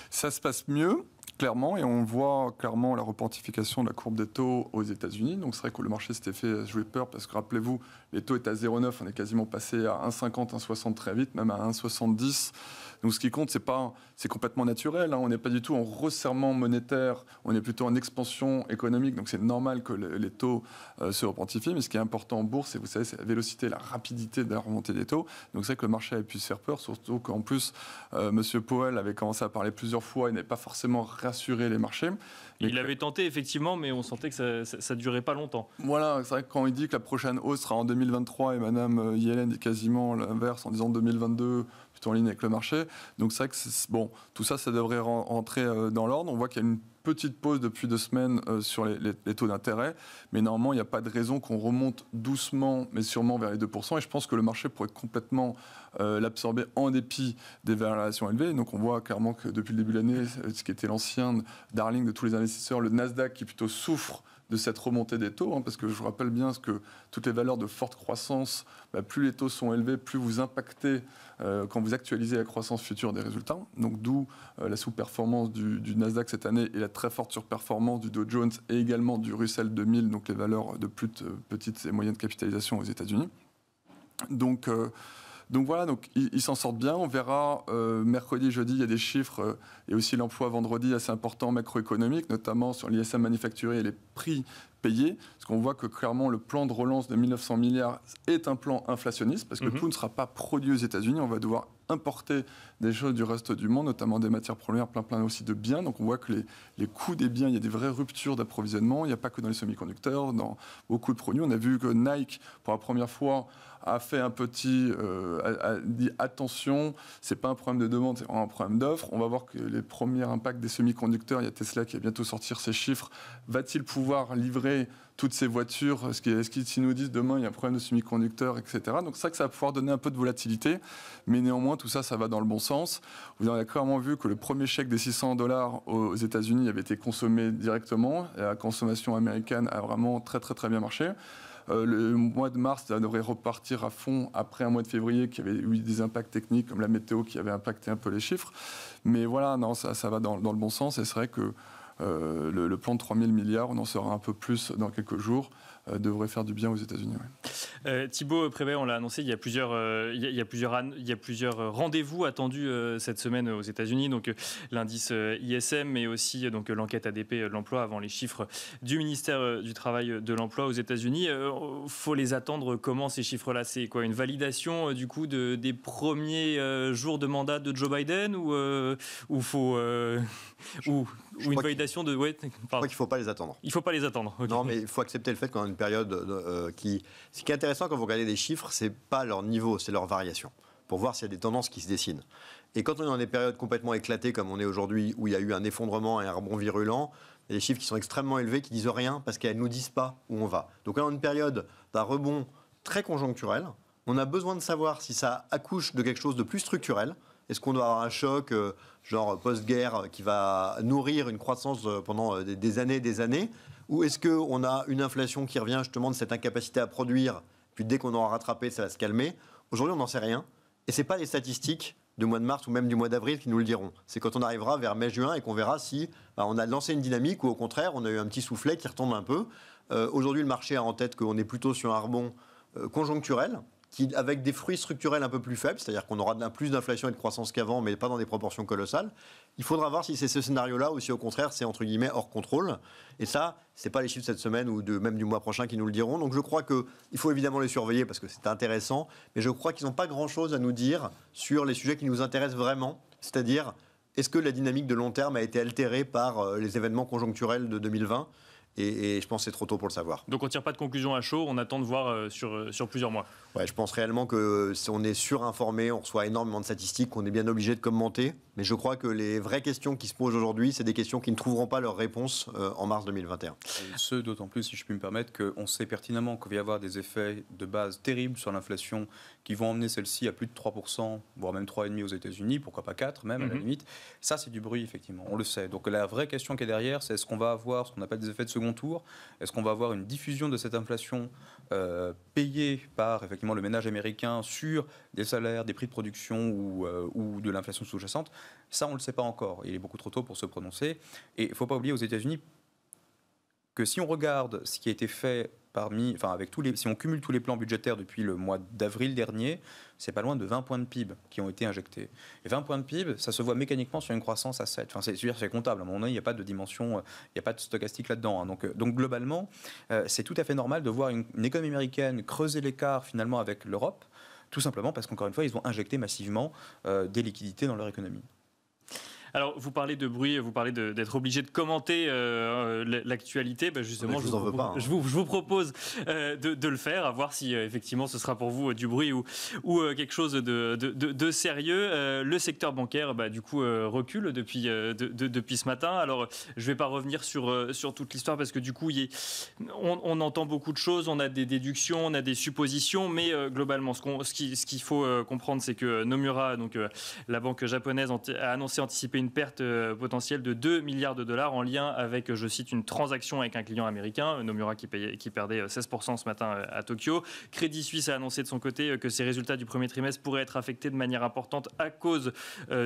Ça se passe mieux clairement, et on voit clairement la reportification de la courbe des taux aux États-Unis. Donc c'est vrai que le marché s'était fait jouer peur parce que rappelez-vous, les taux étaient à 0,9, on est quasiment passé à 1,50, 1,60 très vite, même à 1,70. Donc ce qui compte, c'est pas, c'est complètement naturel. Hein. On n'est pas du tout en resserrement monétaire, on est plutôt en expansion économique. Donc c'est normal que les taux euh, se repentifient. Mais ce qui est important en bourse, c'est vous savez, la vélocité, la rapidité de la remontée des taux. Donc c'est vrai que le marché avait pu se faire peur, surtout qu'en plus M. Euh, Monsieur Powell avait commencé à parler plusieurs fois, et n'avait pas forcément rassuré les marchés. il l'avait avait tenté effectivement, mais on sentait que ça, ça, durait pas longtemps. Voilà, c'est vrai que quand il dit que la prochaine hausse sera en 2023 et Madame euh, Yellen dit quasiment l'inverse en disant 2022 plutôt en ligne avec le marché. Donc c'est vrai que bon, tout ça, ça devrait rentrer euh, dans l'ordre. On voit qu'il y a une petite pause depuis deux semaines euh, sur les, taux d'intérêt, mais normalement, il n'y a pas de raison qu'on remonte doucement, mais sûrement vers les 2%. Et je pense que le marché pourrait complètement euh, l'absorber en dépit des variations élevées. Donc on voit clairement que depuis le début de l'année, ce qui était l'ancien darling de tous les investisseurs, le Nasdaq qui plutôt souffre de cette remontée des taux, hein, parce que je rappelle bien que toutes les valeurs de forte croissance, bah, plus les taux sont élevés, plus vous impactez euh, quand vous actualisez la croissance future des résultats. Donc d'où euh, la sous-performance du, Nasdaq cette année et la très forte surperformance du Dow Jones et également du Russell 2000, donc les valeurs de plus petites et moyennes capitalisations aux États-Unis. Donc euh, donc voilà, donc ils s'en sortent bien. On verra euh, mercredi, jeudi, il y a des chiffres euh, et aussi l'emploi vendredi assez important macroéconomique, notamment sur l'ISM manufacturé et les prix payés. Parce qu'on voit que clairement le plan de relance de 1900 milliards est un plan inflationniste parce que tout mhm. ne sera pas produit aux États-Unis. On va devoir importer des choses du reste du monde, notamment des matières premières, plein plein aussi de biens. Donc on voit que les, les coûts des biens, il y a des vraies ruptures d'approvisionnement. Il n'y a pas que dans les semi-conducteurs, dans beaucoup de produits. On a vu que Nike, pour la première fois, a fait un petit euh, a, dit attention, c'est pas un problème de demande, c'est un problème d'offre. On va voir que les premiers impacts des semi-conducteurs, il y a Tesla qui va bientôt sortir ses chiffres. Va-t-il pouvoir livrer toutes ces voitures Est-ce qu'ils nous disent demain il y a un problème de semi-conducteurs, etc. Donc c'est ça que ça va pouvoir donner un peu de volatilité, mais néanmoins tout ça, ça va dans le bon sens sens. Vous avez clairement vu que le premier chèque des 600 dollars aux États-Unis avait été consommé directement. Et la consommation américaine a vraiment très très très bien marché. Euh, le mois de mars, ça devrait repartir à fond après un mois de février qui avait eu des impacts techniques comme la météo qui avait impacté un peu les chiffres. Mais voilà, non, ça, va dans, le bon sens et c'est vrai que euh, le, plan de 3000 milliards, on en saura un peu plus dans quelques jours, euh, devrait faire du bien aux États-Unis. Euh, — Thibault Thibaut on l'a annoncé, il y a plusieurs, rendez-vous attendus euh, cette semaine aux États-Unis. Donc euh, l'indice ISM, mais aussi donc l'enquête ADP de l'emploi avant les chiffres du ministère du Travail de l'emploi aux États-Unis. faut les attendre comment ces chiffres-là C'est quoi une validation du coup de, des premiers jours de mandat de Joe Biden ou ou faut [laughs] ou ou une validation de. [laughs] Je crois qu'il ne faut pas les attendre. Il ne faut pas les attendre. Non, mais il faut accepter le fait qu'on a une période euh, euh, qui. Ce qui est intéressant quand vous regardez les chiffres, c'est pas leur niveau, c'est leur variation, pour voir s'il y a des tendances qui se dessinent. Et quand on est dans des périodes complètement éclatées comme on est aujourd'hui, où il y a eu un effondrement et un rebond virulent, il y a des chiffres qui sont extrêmement élevés, qui disent rien parce qu'elles ne nous disent pas où on va. Donc, on dans une période d'un rebond très conjoncturel, on a besoin de savoir si ça accouche de quelque chose de plus structurel est-ce qu'on doit avoir un choc euh, genre post-guerre euh, qui va nourrir une croissance euh, pendant des années et des années Ou est-ce qu'on a une inflation qui revient justement de cette incapacité à produire, puis dès qu'on aura rattrapé, ça va se calmer Aujourd'hui, on n'en sait rien. Et ce n'est pas les statistiques du mois de mars ou même du mois d'avril qui nous le diront. C'est quand on arrivera vers mai-juin et qu'on verra si bah, on a lancé une dynamique ou au contraire, on a eu un petit soufflet qui retombe un peu. Aujourd'hui, le marché a en tête qu'on est plutôt sur un rebond conjoncturel, qui, avec des fruits structurels un peu plus faibles, c'est-à-dire qu'on aura plus d'inflation et de croissance qu'avant, mais pas dans des proportions colossales. Il faudra voir si c'est ce scénario-là ou si au contraire c'est entre guillemets hors contrôle. Et ça, ce n'est pas les chiffres de cette semaine ou de, même du mois prochain qui nous le diront. Donc je crois qu'il faut évidemment les surveiller parce que c'est intéressant, mais je crois qu'ils n'ont pas grand-chose à nous dire sur les sujets qui nous intéressent vraiment, c'est-à-dire est-ce que la dynamique de long terme a été altérée par euh, les événements conjoncturels de 2020 et, je pense que c'est trop tôt pour le savoir. Donc on ne tire pas de conclusion à chaud, on attend de voir euh, sur, euh, sur plusieurs mois. Ouais, je pense réellement que si euh, on est surinformé, on reçoit énormément de statistiques, qu'on est bien obligé de commenter. Mais je crois que les vraies questions qui se posent aujourd'hui, c'est des questions qui ne trouveront pas leur réponse en mars 2021. ce, d'autant plus, si je puis me permettre, qu'on sait pertinemment qu'il va y avoir des effets de base terribles sur l'inflation qui vont emmener celle-ci à plus de 3%, voire même 3,5% aux États-Unis, pourquoi pas 4 même à la mhm. limite. Ça, c'est du bruit, effectivement, on le sait. Donc la vraie question qui est derrière, c'est est-ce qu'on va avoir ce qu'on appelle des effets de second tour Est-ce qu'on va avoir une diffusion de cette inflation euh, payée par, effectivement, le ménage américain sur des salaires, des prix de production ou, euh, ou de l'inflation sous-jacente Ça, on ne le sait pas encore. Il est beaucoup trop tôt pour se prononcer. Et il ne faut pas oublier aux États-Unis que si on regarde ce qui a été fait parmi, enfin avec tous les, si on cumule tous les plans budgétaires depuis le mois d'avril dernier, c'est pas loin de 20 points de PIB qui ont été injectés. Et 20 points de PIB, ça se voit mécaniquement sur une croissance à 7. Enfin, c'est c'est comptable. À mon il n'y a pas de dimension, euh, il n'y a pas de stochastique là-dedans. Hein. Donc, euh, donc globalement, euh, c'est tout à fait normal de voir une, économie américaine creuser l'écart finalement avec l'Europe, tout simplement parce qu'encore une fois, ils ont injecté massivement des liquidités dans leur économie. Alors, vous parlez de bruit, vous parlez d'être obligé de commenter euh, euh, l'actualité. Bah, justement, je vous, en propose, pas, hein. je, vous, propose euh, de, le faire, à voir si effectivement ce sera pour vous du bruit ou, ou quelque chose de, de, sérieux. le secteur bancaire, bah, du coup, recule depuis, depuis ce matin. Alors, je ne vais pas revenir sur, sur toute l'histoire parce que du coup, on, entend beaucoup de choses, on a des déductions, on a des suppositions, mais globalement, ce qu'il ce faut comprendre, c'est que Nomura, donc la banque japonaise, a annoncé anticiper une une perte euh, potentielle de 2 milliards de dollars en lien avec, euh, je cite, une transaction avec un client américain, euh, Nomura qui, perdait 16% ce matin à Tokyo. Crédit Suisse a annoncé de son côté que ses résultats du premier trimestre pourraient être affectés de manière importante à cause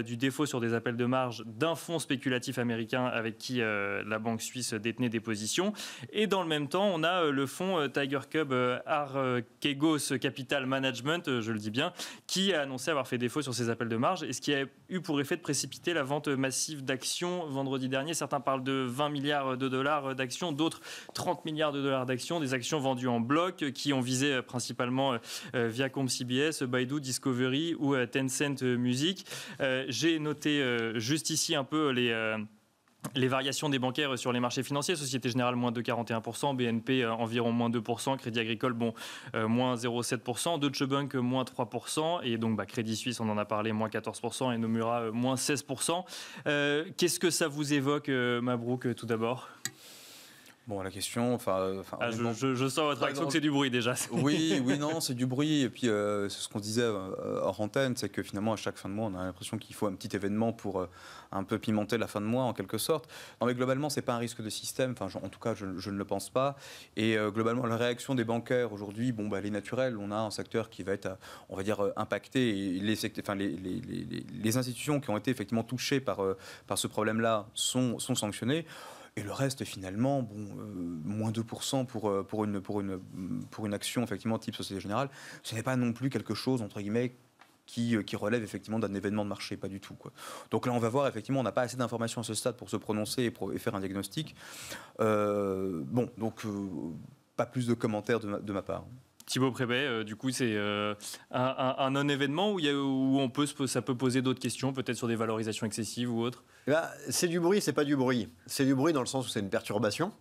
du défaut sur des appels de marge d'un fonds spéculatif américain avec qui la banque suisse détenait des positions. Et dans le même temps, on a le fonds Tiger Cub Arkegos Capital Management, je le dis bien, qui a annoncé avoir fait défaut sur ses appels de marge et ce qui a eu pour effet de précipiter la vente massive d'actions vendredi dernier. Certains parlent de 20 milliards de dollars d'actions, d'autres 30 milliards de dollars d'actions, des actions vendues en bloc qui ont visé euh, principalement euh, euh, Viacom CBS, Baidu, Discovery ou Tencent Music. J'ai noté juste ici un peu les les variations des bancaires sur les marchés financiers, Société Générale moins 2,41%, BNP euh, environ moins 2%, Crédit Agricole bon euh, moins 0,7%, Deutsche Bank euh, moins 3%, et donc bah, Crédit Suisse on en a parlé moins 14% et Nomura moins 16%. Qu'est-ce que ça vous évoque, Mabrouk, tout d'abord Bon, la question, enfin, euh, ah, je, sens votre réaction que c'est du bruit déjà. [laughs] Oui, oui, non, [laughs] c'est du bruit. Et puis, euh, c'est ce qu'on disait euh, hors antenne, c'est que finalement, à chaque fin de mois, on a l'impression qu'il faut un petit événement pour un peu pimenter la fin de mois, en quelque sorte. Non, mais globalement, c'est pas un risque de système. Enfin, en tout cas, je, ne le pense pas. Et globalement, la réaction des bancaires aujourd'hui, bon, bah, elle est naturelle. On a un secteur qui va être, on va dire, impacté. Et les, enfin, les, institutions qui ont été effectivement touchées par, par ce problème-là sont, sont sanctionnées. Et le reste, finalement, bon, euh, moins 2% pour, euh, pour, une, pour, pour une action, effectivement, type Société Générale, ce n'est pas non plus quelque chose, entre guillemets, euh, qui, relève effectivement d'un événement de marché, pas du tout. Quoi. Donc là, on va voir, effectivement, on n'a pas assez d'informations à ce stade pour se prononcer et, faire un diagnostic. bon, donc, pas plus de commentaires de ma part. Thibaut Prébet, euh, du coup, c'est euh, un, un, événement où, où, on peut, ça peut poser d'autres questions, peut-être sur des valorisations excessives ou autres eh ben, C'est du bruit, c'est pas du bruit. C'est du bruit dans le sens où c'est une perturbation.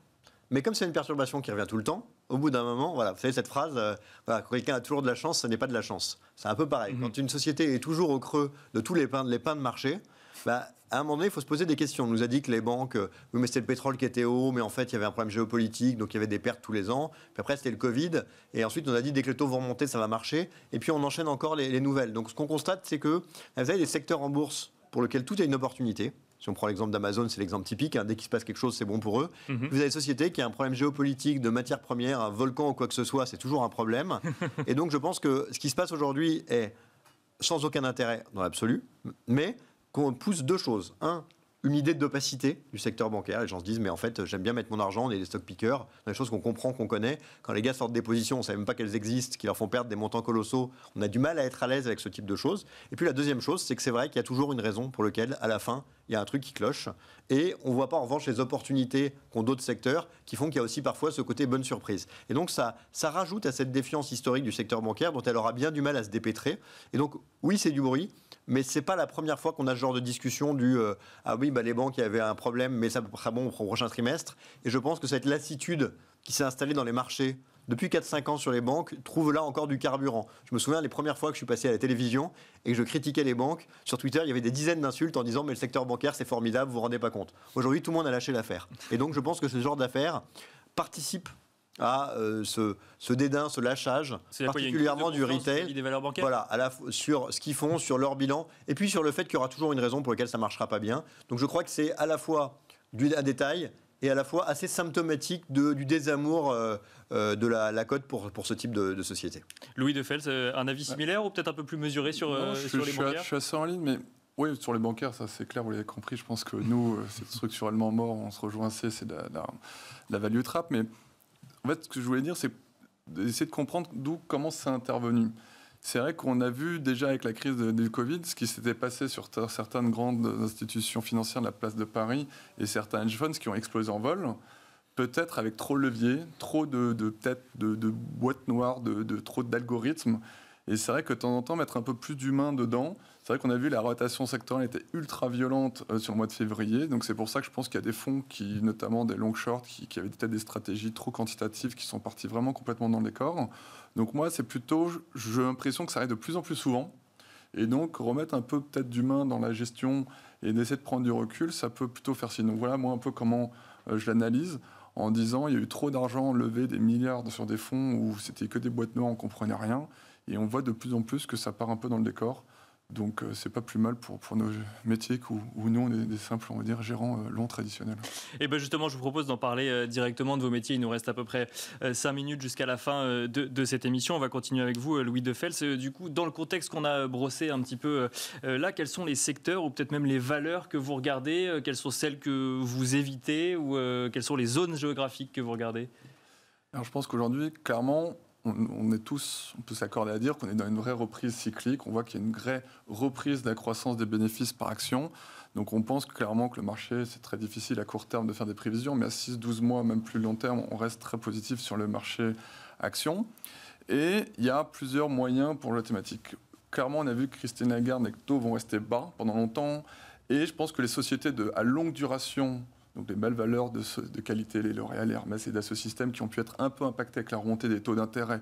Mais comme c'est une perturbation qui revient tout le temps, au bout d'un moment, voilà, vous savez cette phrase, euh, quelqu'un a toujours de la chance, ce n'est pas de la chance. C'est un peu pareil. Mmh. Quand une société est toujours au creux de tous les pains, les de marché, bah, à un moment donné, il faut se poser des questions. On nous a dit que les banques, euh, oui, mais c'était le pétrole qui était haut, mais en fait, il y avait un problème géopolitique, donc il y avait des pertes tous les ans. Puis après, c'était le Covid. Et ensuite, on a dit, dès que les taux vont remonter, ça va marcher. Et puis, on enchaîne encore les, nouvelles. Donc, ce qu'on constate, c'est que, vous avez des secteurs en bourse pour lesquels tout est une opportunité. Si on prend l'exemple d'Amazon, c'est l'exemple typique. Hein, dès qu'il se passe quelque chose, c'est bon pour eux. Mhm. Vous avez des sociétés qui ont un problème géopolitique, de matières premières, un volcan ou quoi que ce soit, c'est toujours un problème. [laughs] et donc, je pense que ce qui se passe aujourd'hui est sans aucun intérêt dans l'absolu, mais qu'on pousse deux choses. Un, une idée d'opacité du secteur bancaire. Les gens se disent, mais en fait, j'aime bien mettre mon argent dans des stock pickers, dans des choses qu'on comprend, qu'on connaît. Quand les gars sortent des positions, on ne sait même pas qu'elles existent, qui leur font perdre des montants colossaux. On a du mal à être à l'aise avec ce type de choses. Et puis la deuxième chose, c'est que c'est vrai qu'il y a toujours une raison pour laquelle, à la fin, il y a un truc qui cloche. Et on ne voit pas en revanche les opportunités qu'ont d'autres secteurs qui font qu'il y a aussi parfois ce côté bonne surprise. Et donc ça, ça rajoute à cette défiance historique du secteur bancaire dont elle aura bien du mal à se dépêtrer. Et donc oui, c'est du bruit mais ce n'est pas la première fois qu'on a ce genre de discussion du euh, ah oui, bah, les banques avaient un problème, mais ça sera bon au prochain trimestre. Et je pense que cette lassitude qui s'est installée dans les marchés depuis 4-5 ans sur les banques trouve là encore du carburant. Je me souviens les premières fois que je suis passé à la télévision et que je critiquais les banques, sur Twitter, il y avait des dizaines d'insultes en disant mais le secteur bancaire c'est formidable, vous vous rendez pas compte. Aujourd'hui, tout le monde a lâché l'affaire. Et donc je pense que ce genre d'affaires participe à euh, ce, ce, dédain, ce lâchage, particulièrement du retail. voilà, à la, sur ce qu'ils font, sur leur bilan, et puis sur le fait qu'il y aura toujours une raison pour laquelle ça ne marchera pas bien. Donc je crois que c'est à la fois du, un détail et à la fois assez symptomatique du désamour euh, euh, de la, cote pour, pour, ce type de, société. Louis De Fels, un avis similaire ou peut-être un peu plus mesuré sur, sur les je, Je suis assez en ligne, mais oui, sur les bancaires, ça c'est clair, vous l'avez compris. Je pense que nous, c'est structurellement mort, on se rejoint assez, c'est la, la value trap, mais en fait, ce que je voulais dire, c'est d'essayer de comprendre d'où, comment c'est intervenu. C'est vrai qu'on a vu déjà avec la crise du Covid ce qui s'était passé sur certaines grandes institutions financières de la place de Paris et certains hedge funds qui ont explosé en vol. Peut-être avec trop de leviers, trop de, de, de, de boîtes noires, de, trop d'algorithmes et c'est vrai que de temps en temps, mettre un peu plus d'humain dedans. C'est vrai qu'on a vu la rotation sectorielle était ultra violente euh, sur le mois de février. Donc c'est pour ça que je pense qu'il y a des fonds qui, notamment des long shorts, qui, avaient peut-être des stratégies trop quantitatives, qui sont partis vraiment complètement dans le décor. Donc moi, c'est plutôt, j'ai l'impression que ça arrive de plus en plus souvent. Et donc remettre un peu peut-être d'humain dans la gestion et d'essayer de prendre du recul, ça peut plutôt faire sinon Donc voilà, moi un peu comment euh, je l'analyse en disant il y a eu trop d'argent levé, des milliards sur des fonds où c'était que des boîtes noires, on comprenait rien. Et on voit de plus en plus que ça part un peu dans le décor. Donc ce euh, c'est pas plus mal pour, pour nos métiers où, nous on est des simples, on va dire, gérants euh, longs traditionnels. Et bien justement, je vous propose d'en parler euh, directement de vos métiers. Il nous reste à peu près 5 minutes jusqu'à la fin de, cette émission. On va continuer avec vous, Louis Defels. Du coup, dans le contexte qu'on a brossé un petit peu là, quels sont les secteurs ou peut-être même les valeurs que vous regardez Quelles sont celles que vous évitez Ou quelles sont les zones géographiques que vous regardez Alors je pense qu'aujourd'hui, clairement, on, est tous, on peut s'accorder à dire qu'on est dans une vraie reprise cyclique. On voit qu'il y a une vraie reprise de la croissance des bénéfices par action. Donc on pense clairement que le marché, c'est très difficile à court terme de faire des prévisions, mais à 6, 12 mois, même plus long terme, on reste très positif sur le marché action. Et il y a plusieurs moyens pour la thématique. Clairement, on a vu que Christine Lagarde et que taux vont rester bas pendant longtemps. Et je pense que les sociétés à longue duration donc les belles valeurs de, qualité, les L'Oréal, Hermès et Dassault Systèmes, qui ont pu être un peu impactés avec la remontée des taux d'intérêt,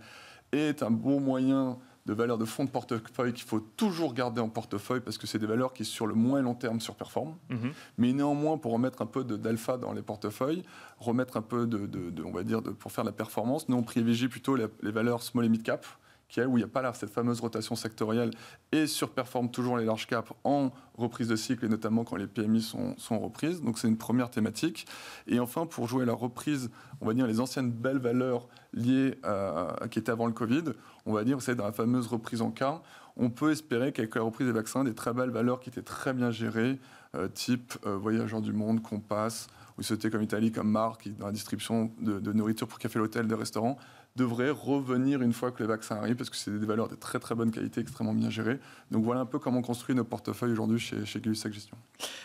est un bon moyen de valeur de fonds de portefeuille qu'il faut toujours garder en portefeuille parce que c'est des valeurs qui, sur le moins long terme, surperforment. Mhm. Mais néanmoins, pour remettre un peu d'alpha dans les portefeuilles, remettre un peu de, on va dire, pour faire la performance, nous, on privilégie plutôt les valeurs small et mid cap qui est où il n'y a pas là, cette fameuse rotation sectorielle et surperforme toujours les large caps en reprise de cycle et notamment quand les PMI sont, reprises. Donc c'est une première thématique. Et enfin, pour jouer la reprise, on va dire les anciennes belles valeurs liées à, euh, qui étaient avant le Covid, on va dire, vous savez, dans la fameuse reprise en cas, on peut espérer qu'avec la reprise des vaccins, des très belles valeurs qui étaient très bien gérées, euh, type euh, Voyageurs du Monde, Compass, ou c'était comme Italie, comme Marc, dans la distribution de, de nourriture pour café, l'hôtel, des restaurants, devrait revenir une fois que les vaccins arrivent, parce que c'est des valeurs de très très bonne qualité, extrêmement bien gérées. Donc voilà un peu comment on construit nos portefeuilles aujourd'hui chez, chez gay Gestion.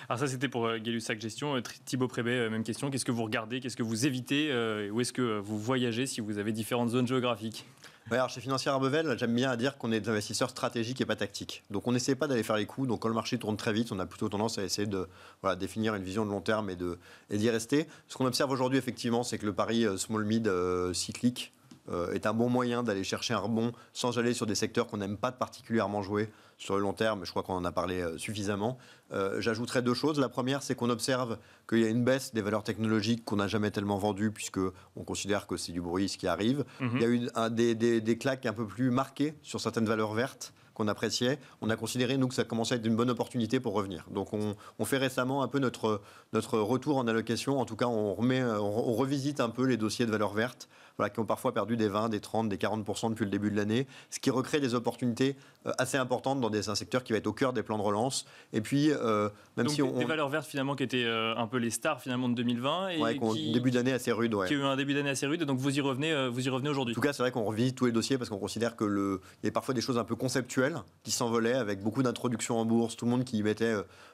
Alors ça c'était pour euh, gay Gestion. Euh, Thibaut Prébet, euh, même question. Qu'est-ce que vous regardez Qu'est-ce que vous évitez Où est-ce que vous voyagez si vous avez différentes zones géographiques chez Financière Arbevel, j'aime bien à dire qu'on est des investisseurs stratégiques et pas tactiques. Donc on n'essaie pas d'aller faire les coups. Donc quand le marché tourne très vite, on a plutôt tendance à essayer de voilà, définir une vision de long terme et d'y et rester. Ce qu'on observe aujourd'hui, effectivement, c'est que le pari small-mid cyclique euh, est un bon moyen d'aller chercher un rebond sans aller sur des secteurs qu'on n'aime pas particulièrement jouer sur le long terme. Je crois qu'on en a parlé euh, suffisamment. Euh, j'ajouterais J'ajouterai deux choses. La première, c'est qu'on observe qu'il y a une baisse des valeurs technologiques qu'on n'a jamais tellement vendues, puisqu'on considère que c'est du bruit ce qui arrive. Mhm. Il y a eu des, des, claques un peu plus marquées sur certaines valeurs vertes qu'on appréciait, on a considéré, nous, que ça commençait à être une bonne opportunité pour revenir. Donc, on, fait récemment un peu notre, retour en allocation. En tout cas, on, remet, revisite un peu les dossiers de valeurs vertes qui ont parfois perdu des 20, des 30, des 40% depuis le début de l'année, ce qui recrée des opportunités euh, assez importantes dans des, un secteur qui va être au cœur des plans de relance. Et puis, euh, même si on... Des valeurs vertes finalement qui étaient euh, un peu les stars finalement de 2020. Et ouais, qui... début d'année assez rude. Qui ont eu un début d'année assez rude, donc vous y revenez, vous revenez aujourd'hui. En tout cas, c'est vrai qu'on revisite tous les dossiers parce qu'on considère que le... y a parfois des choses un peu conceptuelles qui s'envolaient avec beaucoup d'introductions en bourse, tout le monde qui y mettait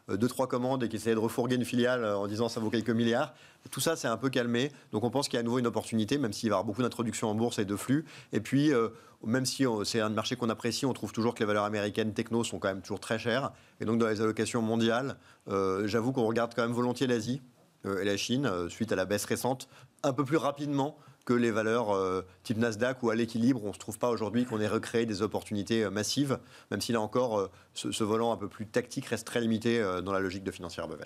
euh, deux, trois commandes et qui essayaient de refourguer une filiale euh, en disant ça vaut quelques milliards. Tout ça, c'est un peu calmé. Donc on pense qu'il y a à nouveau une opportunité, même s'il va y avoir beaucoup d'introductions en bourse et de flux. Et puis, euh, même si c'est un marché qu'on apprécie, on trouve toujours que les valeurs américaines techno sont quand même toujours très chères. Et donc dans les allocations mondiales, j'avoue qu'on regarde quand même volontiers l'Asie et la Chine, suite à la baisse récente, un peu plus rapidement que les valeurs euh, type Nasdaq ou à l'équilibre. On ne se trouve pas aujourd'hui qu'on ait recréé des opportunités euh, massives, même si là encore, euh, ce, volant un peu plus tactique reste très limité dans la logique de financière Bevel.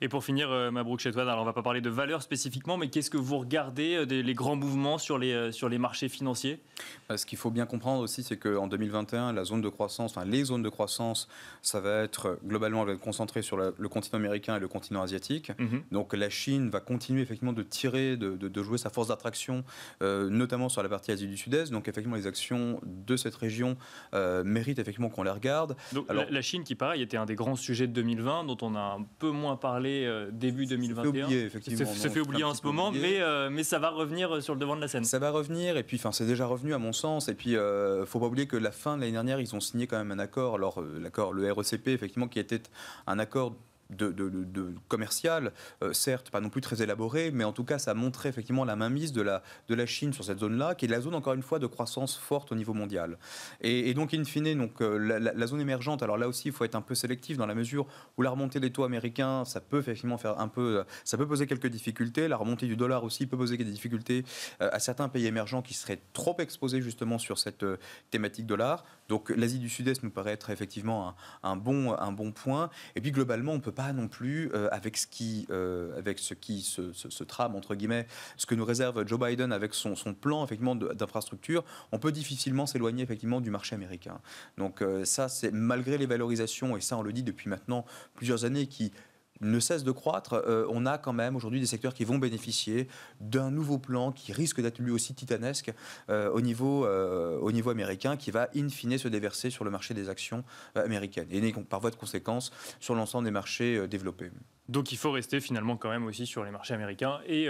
Et pour finir, Mabrouk Chetouane, alors on ne va pas parler de valeurs spécifiquement, mais qu'est-ce que vous regardez des, les grands mouvements sur les, sur les marchés financiers bah, Ce qu'il faut bien comprendre aussi, c'est qu'en 2021, la zone de croissance, enfin les zones de croissance, ça va être globalement concentré sur le continent américain et le continent asiatique. Mhm. Donc la Chine va continuer effectivement de tirer, de jouer sa force d'attraction euh, notamment sur la partie Asie du Sud-Est. Donc effectivement, les actions de cette région euh, méritent effectivement qu'on les regarde. la, Chine, qui pareil, était un des grands sujets de 2020, dont on a un peu moins parlé euh, début 2021. C'est fait effectivement. C'est, fait oublier en ce moment, mais, mais ça va revenir sur le devant de la scène. Ça va revenir, et puis enfin, c'est déjà revenu à mon sens. Et puis, ne faut pas oublier que la fin de l'année dernière, ils ont signé quand même un accord. Alors, l'accord, le RECP, effectivement, qui était un accord de, commercial, euh, certes pas non plus très élaboré, mais en tout cas ça montrait effectivement la mainmise de la, de Chine sur cette zone-là, qui est la zone encore une fois de croissance forte au niveau mondial. Et, donc in fine, donc, euh, la, zone émergente, alors là aussi il faut être un peu sélectif dans la mesure où la remontée des taux américains, ça peut effectivement faire un peu, ça peut poser quelques difficultés, la remontée du dollar aussi peut poser des difficultés euh, à certains pays émergents qui seraient trop exposés justement sur cette thématique dollar. Donc l'Asie du Sud-Est nous paraît être effectivement un, bon, un bon point. Et puis globalement, on ne peut pas non plus, euh, avec ce qui, euh, avec ce qui se, se, trame, entre guillemets, ce que nous réserve Joe Biden avec son, son plan effectivement d'infrastructure, on peut difficilement s'éloigner effectivement du marché américain. Donc euh, ça, c'est malgré les valorisations, et ça on le dit depuis maintenant plusieurs années, qui ne cesse de croître, euh, on a quand même aujourd'hui des secteurs qui vont bénéficier d'un nouveau plan qui risque d'être lui aussi titanesque euh, au, niveau, euh, au niveau américain, qui va in fine se déverser sur le marché des actions américaines et par voie de conséquence sur l'ensemble des marchés développés. Donc il faut rester finalement quand même aussi sur les marchés américains et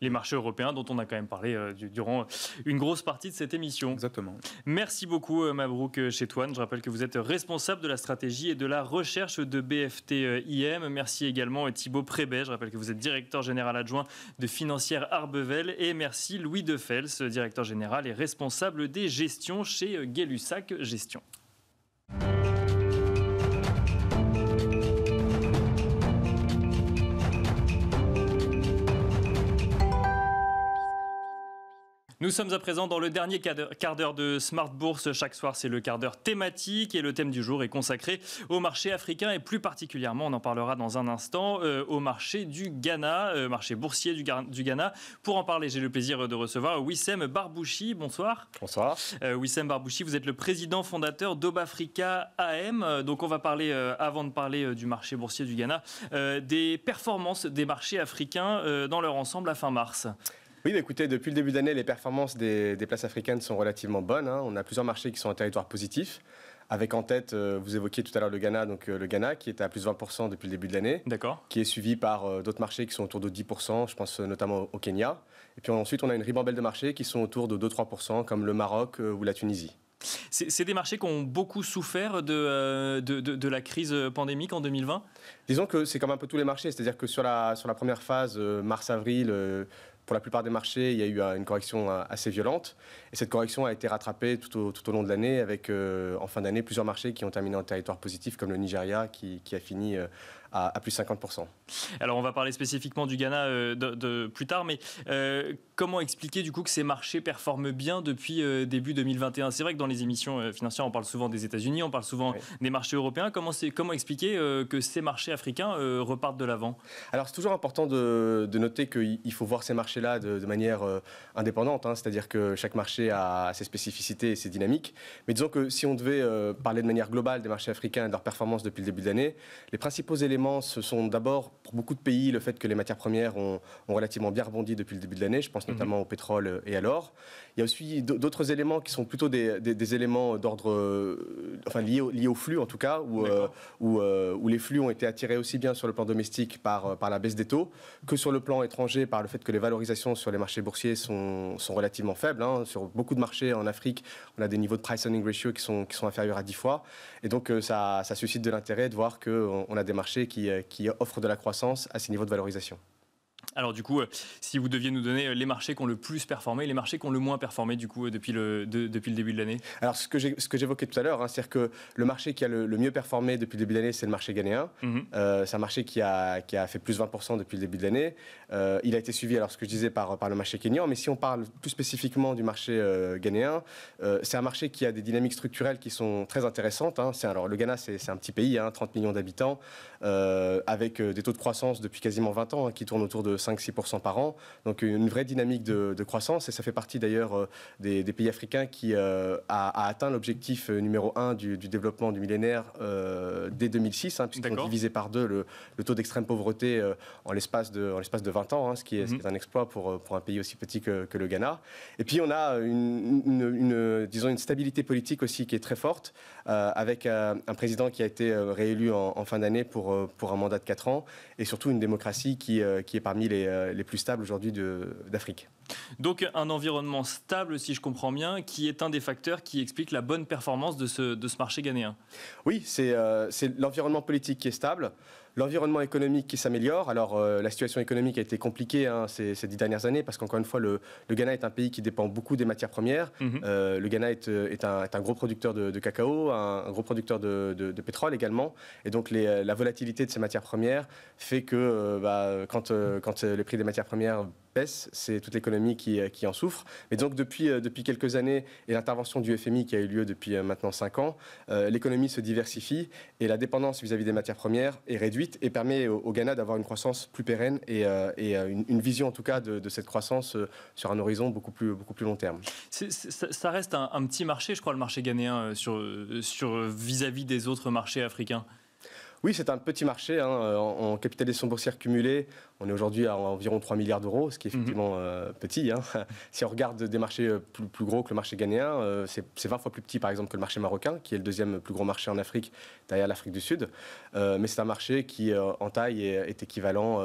les marchés européens dont on a quand même parlé euh, durant une grosse partie de cette émission. Exactement. Merci beaucoup euh, Mabrouk euh, Chetouane. Je rappelle que vous êtes responsable de la stratégie et de la recherche de BFT IM. Merci également Thibaut Prébet. Je rappelle que vous êtes directeur général adjoint de Financière Arbevel. Et merci Louis Defels, directeur général et responsable des gestions chez Gay-Lussac Gestion. Nous sommes à présent dans le dernier quart d'heure de Smart Bourse. Chaque soir, c'est le quart d'heure thématique et le thème du jour est consacré au marché africain et plus particulièrement, on en parlera dans un instant, euh, au marché du Ghana, euh, marché boursier du, Ghana. Pour en parler, j'ai le plaisir de recevoir Wissem Barbouchi. Bonsoir. Bonsoir. Euh, Wissem Barbouchi, vous êtes le président fondateur d'Obafrica AM. Donc, on va parler, avant de parler du marché boursier du Ghana, des performances des marchés africains dans leur ensemble à fin mars. Oui, écoutez, depuis le début d'année, les performances des, places africaines sont relativement bonnes. Hein. On a plusieurs marchés qui sont en territoire positif avec en tête, euh, vous évoquiez tout à l'heure le Ghana, donc euh, le Ghana qui est à plus de 20% depuis le début de l'année, d'accord, qui est suivi par euh, d'autres marchés qui sont autour de 10%, je pense notamment au Kenya. Et puis ensuite, on a une ribambelle de marchés qui sont autour de 2-3%, comme le Maroc ou la Tunisie. C'est des marchés qui ont beaucoup souffert de, de, la crise pandémique en 2020 Disons que c'est comme un peu tous les marchés, c'est-à-dire que sur la, sur la première phase, mars-avril, pour la plupart des marchés, il y a eu euh, une correction euh, assez violente. Et cette correction a été rattrapée tout au, long de l'année, avec euh, en fin d'année plusieurs marchés qui ont terminé en territoire positif, comme le Nigeria, qui a fini à, plus 50%. Alors on va parler spécifiquement du Ghana euh, de, plus tard, mais euh, comment expliquer du coup que ces marchés performent bien depuis euh, début 2021 C'est vrai que dans les émissions financières, on parle souvent des États-Unis, on parle souvent des marchés européens. Comment, comment expliquer que ces marchés africains repartent de l'avant Alors c'est toujours important de, noter qu'il faut voir ces marchés-là de, manière indépendante, hein. c'est-à-dire que chaque marché a ses spécificités et ses dynamiques. Mais disons que si on devait parler de manière globale des marchés africains et de leur performance depuis le début de l'année, les principaux éléments ce sont d'abord, pour beaucoup de pays, le fait que les matières premières ont, relativement bien rebondi depuis le début de l'année. Je pense mhm. notamment au pétrole et à l'or. Il y a aussi d'autres éléments qui sont plutôt des, éléments d'ordre, euh, enfin liés au, flux en tout cas, euh, euh, où, les flux ont été attirés aussi bien sur le plan domestique par, par la baisse des taux que sur le plan étranger par le fait que les valorisations sur les marchés boursiers sont, relativement faibles. Hein. Sur beaucoup de marchés en Afrique, on a des niveaux de price earning ratio qui sont, qui sont inférieurs à 10 fois. Et donc, ça, ça suscite de l'intérêt de voir qu'on a des marchés euh, qui, offre de la croissance à ces niveaux de valorisation. Alors du coup, euh, si vous deviez nous donner euh, les marchés qui ont le plus performé, les marchés qui ont le moins performé du coup euh, depuis le, depuis le début de l'année Alors ce que j'évoquais tout à l'heure, hein, cest que le marché qui a le, mieux performé depuis le début de l'année, c'est le marché ghanéen. Mhm. c'est un marché qui a, qui a fait plus de 20% depuis le début de l'année. il a été suivi, alors ce que je disais, par, par le marché kényan. Mais si on parle plus spécifiquement du marché ghanéen, c'est un marché qui a des dynamiques structurelles qui sont très intéressantes. Hein. Alors le Ghana, c'est un petit pays, 30 hein, millions d'habitants, avec des taux de croissance depuis quasiment 20 ans qui tournent autour de 5%. 5-6% par an. Donc une vraie dynamique de, croissance et ça fait partie d'ailleurs euh, des, pays africains qui euh, a, atteint l'objectif euh, numéro 1 du, développement du millénaire dès 2006, hein, puisqu'ils divisé par deux le, taux d'extrême pauvreté en l'espace de, l'espace de 20 ans, hein, ce, qui est, mhm. un exploit pour, un pays aussi petit que, le Ghana. Et puis on a une, disons une stabilité politique aussi qui est très forte, avec un président qui a été réélu en, fin d'année pour, pour un mandat de 4 ans et surtout une démocratie qui, euh, est parmi euh, les, plus stables aujourd'hui d'Afrique. Donc un environnement stable, si je comprends bien, qui est un des facteurs qui explique la bonne performance de ce, de ce marché ghanéen. Oui, c'est euh, l'environnement politique qui est stable l'environnement économique qui s'améliore. Alors, euh, la situation économique a été compliquée hein, ces, dix dernières années parce qu'encore une fois, le, Ghana est un pays qui dépend beaucoup des matières premières. Mhm. Euh, le Ghana euh, est, un, gros producteur de, cacao, un, gros producteur de, pétrole également. Et donc, la volatilité de ces matières premières fait que bah, quand, quand les prix des matières premières c'est toute l'économie qui, en souffre. Mais donc depuis, depuis quelques années et l'intervention du FMI qui a eu lieu depuis maintenant cinq ans, l'économie se diversifie et la dépendance vis à -vis des matières premières est réduite et permet au, Ghana d'avoir une croissance plus pérenne et, euh, euh, une, vision en tout cas de, cette croissance euh, sur un horizon beaucoup plus, long terme. ça reste un, petit marché, je crois, le marché ghanéen sur, vis-à-vis des autres marchés africains. Oui, c'est un petit marché. Hein, en, capitalisation boursière cumulée, on est aujourd'hui à environ 3 milliards d'euros, ce qui est mhm. effectivement euh, petit. Hein. [laughs] si on regarde des marchés euh, plus, plus gros que le marché ghanéen, euh, c'est 20 fois plus petit par exemple que le marché marocain, qui est le deuxième plus gros marché en Afrique, derrière l'Afrique du Sud. mais c'est un marché qui en taille est, équivalent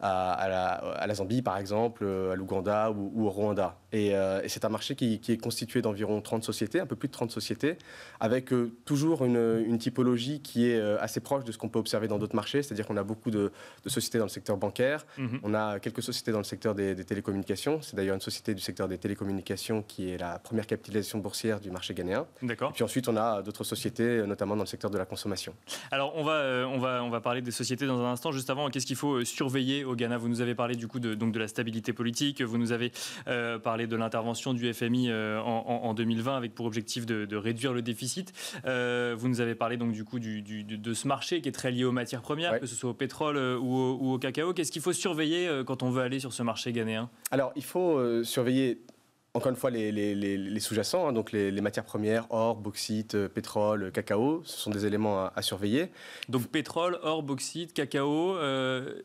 à, la, Zambie par exemple, à l'Ouganda ou, au Rwanda. Et, c'est un marché qui, est constitué d'environ 30 sociétés, un peu plus de 30 sociétés, avec toujours une, typologie qui est assez proche de ce qu'on peut observer dans d'autres marchés, c'est-à-dire qu'on a beaucoup de sociétés dans le secteur bancaire Mhm. On a quelques sociétés dans le secteur des, télécommunications. C'est d'ailleurs une société du secteur des télécommunications qui est la première capitalisation boursière du marché ghanéen. D'accord. Puis ensuite, on a d'autres sociétés, notamment dans le secteur de la consommation. Alors, on va, euh, on va, on va parler des sociétés dans un instant. Juste avant, qu'est-ce qu'il faut euh, surveiller au Ghana Vous nous avez parlé du coup de, donc, de la stabilité politique. Vous nous avez euh, parlé de l'intervention du FMI en, 2020 avec pour objectif de, réduire le déficit. vous nous avez parlé donc du coup de ce marché qui est très lié aux matières premières, que ce soit au pétrole ou au, cacao. Qu'est-ce il faut surveiller euh, quand on veut aller sur ce marché ghanéen Alors, il faut euh, surveiller encore une fois, les, sous-jacents, hein, donc les, matières premières, or, bauxite, euh, pétrole, cacao, ce sont des éléments à, surveiller. Donc pétrole, or, bauxite, cacao.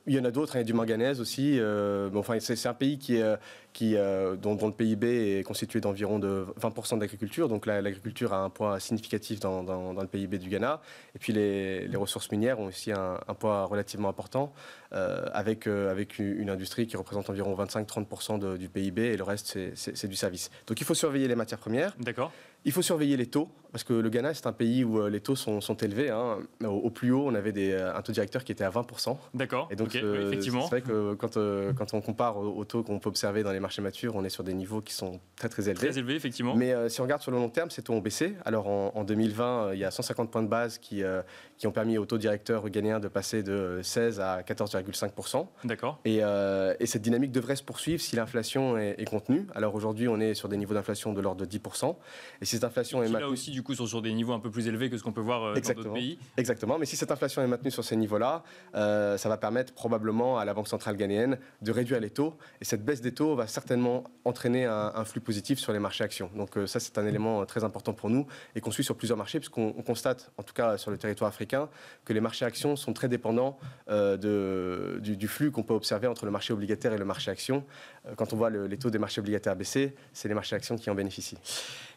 Il y en a d'autres, hein, il y a du manganèse aussi. Euh, bon, enfin, c'est, un pays qui est, qui, euh, dont, le PIB est constitué d'environ de 20% d'agriculture. Donc l'agriculture a un poids significatif dans, le PIB du Ghana. Et puis les, ressources minières ont aussi un, poids relativement important, euh, avec, euh, avec une industrie qui représente environ 25-30% du PIB et le reste c'est du service. Donc il faut surveiller les matières premières. D'accord. Il faut surveiller les taux, parce que le Ghana, c'est un pays où euh, les taux sont, élevés. Hein. Au, plus haut, on avait euh, un taux directeur qui était à 20%. D'accord. Et donc, euh, effectivement. C'est vrai que quand, on compare aux taux qu'on peut observer dans les marchés matures, on est sur des niveaux qui sont très, très élevés. Très élevés, effectivement. Mais si on regarde sur le long terme, ces taux ont baissé. Alors, en, en 2020, il y a 150 points de base qui, ont permis au taux directeurs ghanéen de passer de 16 à 14,5%. D'accord. Euh, et, cette dynamique devrait se poursuivre si l'inflation est, contenue. Alors aujourd'hui, on est sur des niveaux d'inflation de l'ordre de 10%. Et si cette inflation est maintenue... Là aussi, du coup, sont sur des niveaux un peu plus élevés que ce qu'on peut voir euh, dans d'autres pays. Exactement. Mais si cette inflation est maintenue sur ces niveaux-là, euh, ça va permettre probablement à la Banque centrale ghanéenne de réduire les taux. Et cette baisse des taux va certainement entraîner un, flux positif sur les marchés actions. Donc ça, c'est un élément très important pour nous et qu'on suit sur plusieurs marchés puisqu'on constate, en tout cas sur le territoire africain, que les marchés actions sont très dépendants euh, du, flux qu'on peut observer entre le marché obligataire et le marché actions. Euh, quand on voit les taux des marchés obligataires baisser, c'est les marchés actions qui en bénéficient.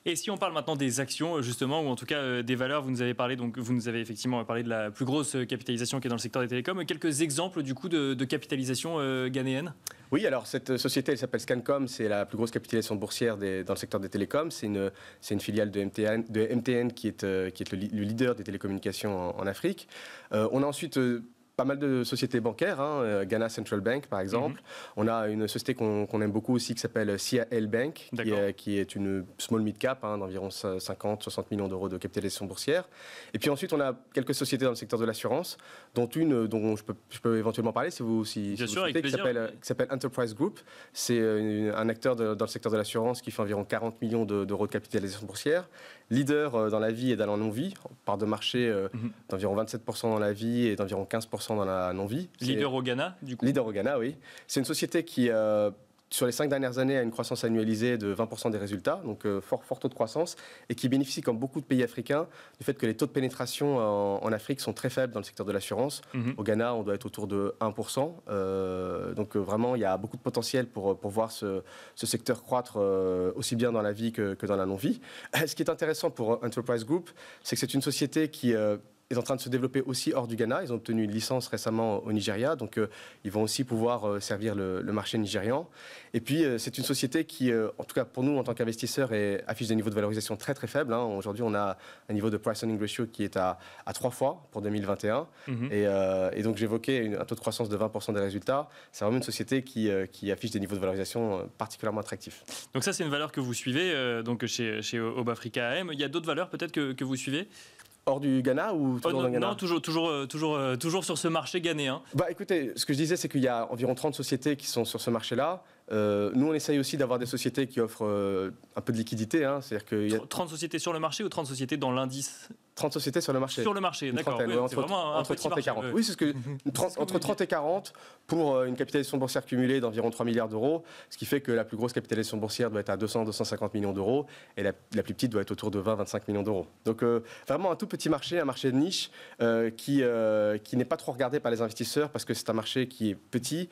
Et si on parle maintenant des actions, euh, justement, ou en tout cas des valeurs, vous nous avez parlé, donc vous nous avez effectivement parlé de la plus grosse capitalisation qui est dans le secteur des télécoms. Quelques exemples du coup de capitalisation ghanéenne oui, alors cette société, elle s'appelle Scancom, c'est la plus grosse capitalisation boursière dans le secteur des télécoms. C'est une, filiale de MTN, de MTN qui est, euh, le, leader des télécommunications en, Afrique. Euh, on a ensuite euh, pas mal de sociétés bancaires, hein, euh, Ghana Central Bank par mhm. exemple. On a une société qu'on aime beaucoup aussi qui s'appelle euh, CIL Bank, qui est, une small mid cap hein, d'environ 50-60 millions d'euros de capitalisation boursière. Et puis ensuite, on a quelques sociétés dans le secteur de l'assurance, dont une euh, dont je peux, éventuellement parler si vous, si, si vous souhaitez, qui s'appelle Enterprise Group. C'est un acteur dans le secteur de l'assurance qui fait environ 40 millions d'euros de capitalisation boursière leader euh, dans la vie et dans la non-vie, part de marché euh, mhm. d'environ 27% dans la vie et d'environ 15% dans la non-vie. Leader au Ghana, du coup Leader au Ghana, oui. C'est une société qui euh, sur les cinq dernières années, a une croissance annualisée de 20% des résultats, donc euh, fort, fort taux de croissance, et qui bénéficie, comme beaucoup de pays africains, du fait que les taux de pénétration en, Afrique sont très faibles dans le secteur de l'assurance. Mhm. Au Ghana, on doit être autour de 1%. Euh, donc euh, vraiment, il y a beaucoup de potentiel pour, pour voir ce, secteur croître aussi bien dans la vie que, dans la non-vie. [clears throat] Ce qui est intéressant pour Enterprise Group, c'est que c'est une société qui est en train de se développer aussi hors du Ghana. Ils ont obtenu une licence récemment au Nigeria, donc euh, ils vont aussi pouvoir euh, servir le, marché nigérian. Et puis, euh, c'est une société qui, en tout cas pour nous en tant qu'investisseurs, affiche des niveaux de valorisation très très faibles. Hein. Aujourd'hui, on a un niveau de price-earning ratio qui est à, trois fois pour 2021. Mhm. et, donc, j'évoquais un taux de croissance de 20% des résultats. C'est vraiment une société qui, affiche des niveaux de valorisation particulièrement attractifs. Donc ça, c'est une valeur que vous suivez donc chez, chez Obafrica AM. Il y a d'autres valeurs peut-être que vous suivez Hors du Ghana ou oh, toujours Ghana Non, toujours, toujours, euh, euh, toujours, sur ce marché ghanéen. Bah écoutez, ce que je disais, c'est qu'il y a environ 30 sociétés qui sont sur ce marché-là. Euh, nous, on essaye aussi d'avoir des sociétés qui offrent euh, un peu de liquidité. Hein. c'est-à-dire que y a... 30 sociétés sur le marché ou 30 sociétés dans l'indice 30 sociétés sur le marché. Sur le marché, d'accord. entre, entre 30 et 40. Oui, c'est [laughs] que, entre 30 et 40 pour euh, une capitalisation boursière cumulée d'environ 3 milliards d'euros, ce qui fait que la plus grosse capitalisation boursière doit être à 200-250 millions d'euros et la, plus petite doit être autour de 20-25 millions d'euros. Donc vraiment un tout petit marché, un marché de niche qui, qui n'est pas trop regardé par les investisseurs parce que c'est un marché qui est petit,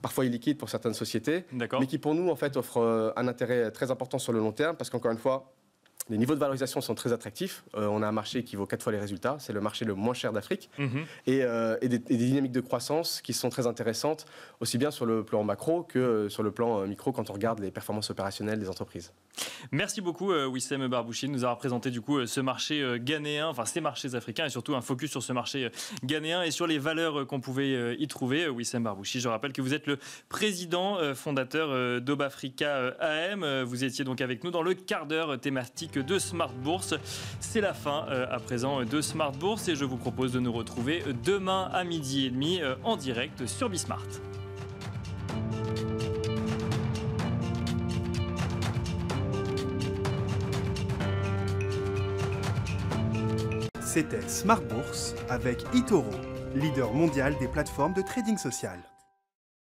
parfois illiquide pour certaines sociétés, mais qui pour nous en fait offre euh, un intérêt euh, très important sur le long terme parce qu'encore une fois, les niveaux de valorisation sont très attractifs. Euh, on a un marché qui vaut quatre fois les résultats. C'est le marché le moins cher d'Afrique. Mhm. et, des, dynamiques de croissance qui sont très intéressantes, aussi bien sur le plan macro que sur le plan micro quand on regarde les performances opérationnelles des entreprises. Merci beaucoup euh, Wissem Barbouchi nous avoir présenté du coup euh, ce marché euh, ghanéen, enfin ces marchés africains et surtout un focus sur ce marché ghanéen et sur les valeurs qu'on pouvait y trouver. Wissem Barbouchi, je rappelle que vous êtes le président fondateur d'Obafrica AM. Vous étiez donc avec nous dans le quart d'heure thématique de Smart Bourse. C'est la fin à présent de Smart Bourse et je vous propose de nous retrouver demain à midi et demi en direct sur Bismart. C'était Smart Bourse avec Itoro, leader mondial des plateformes de trading social.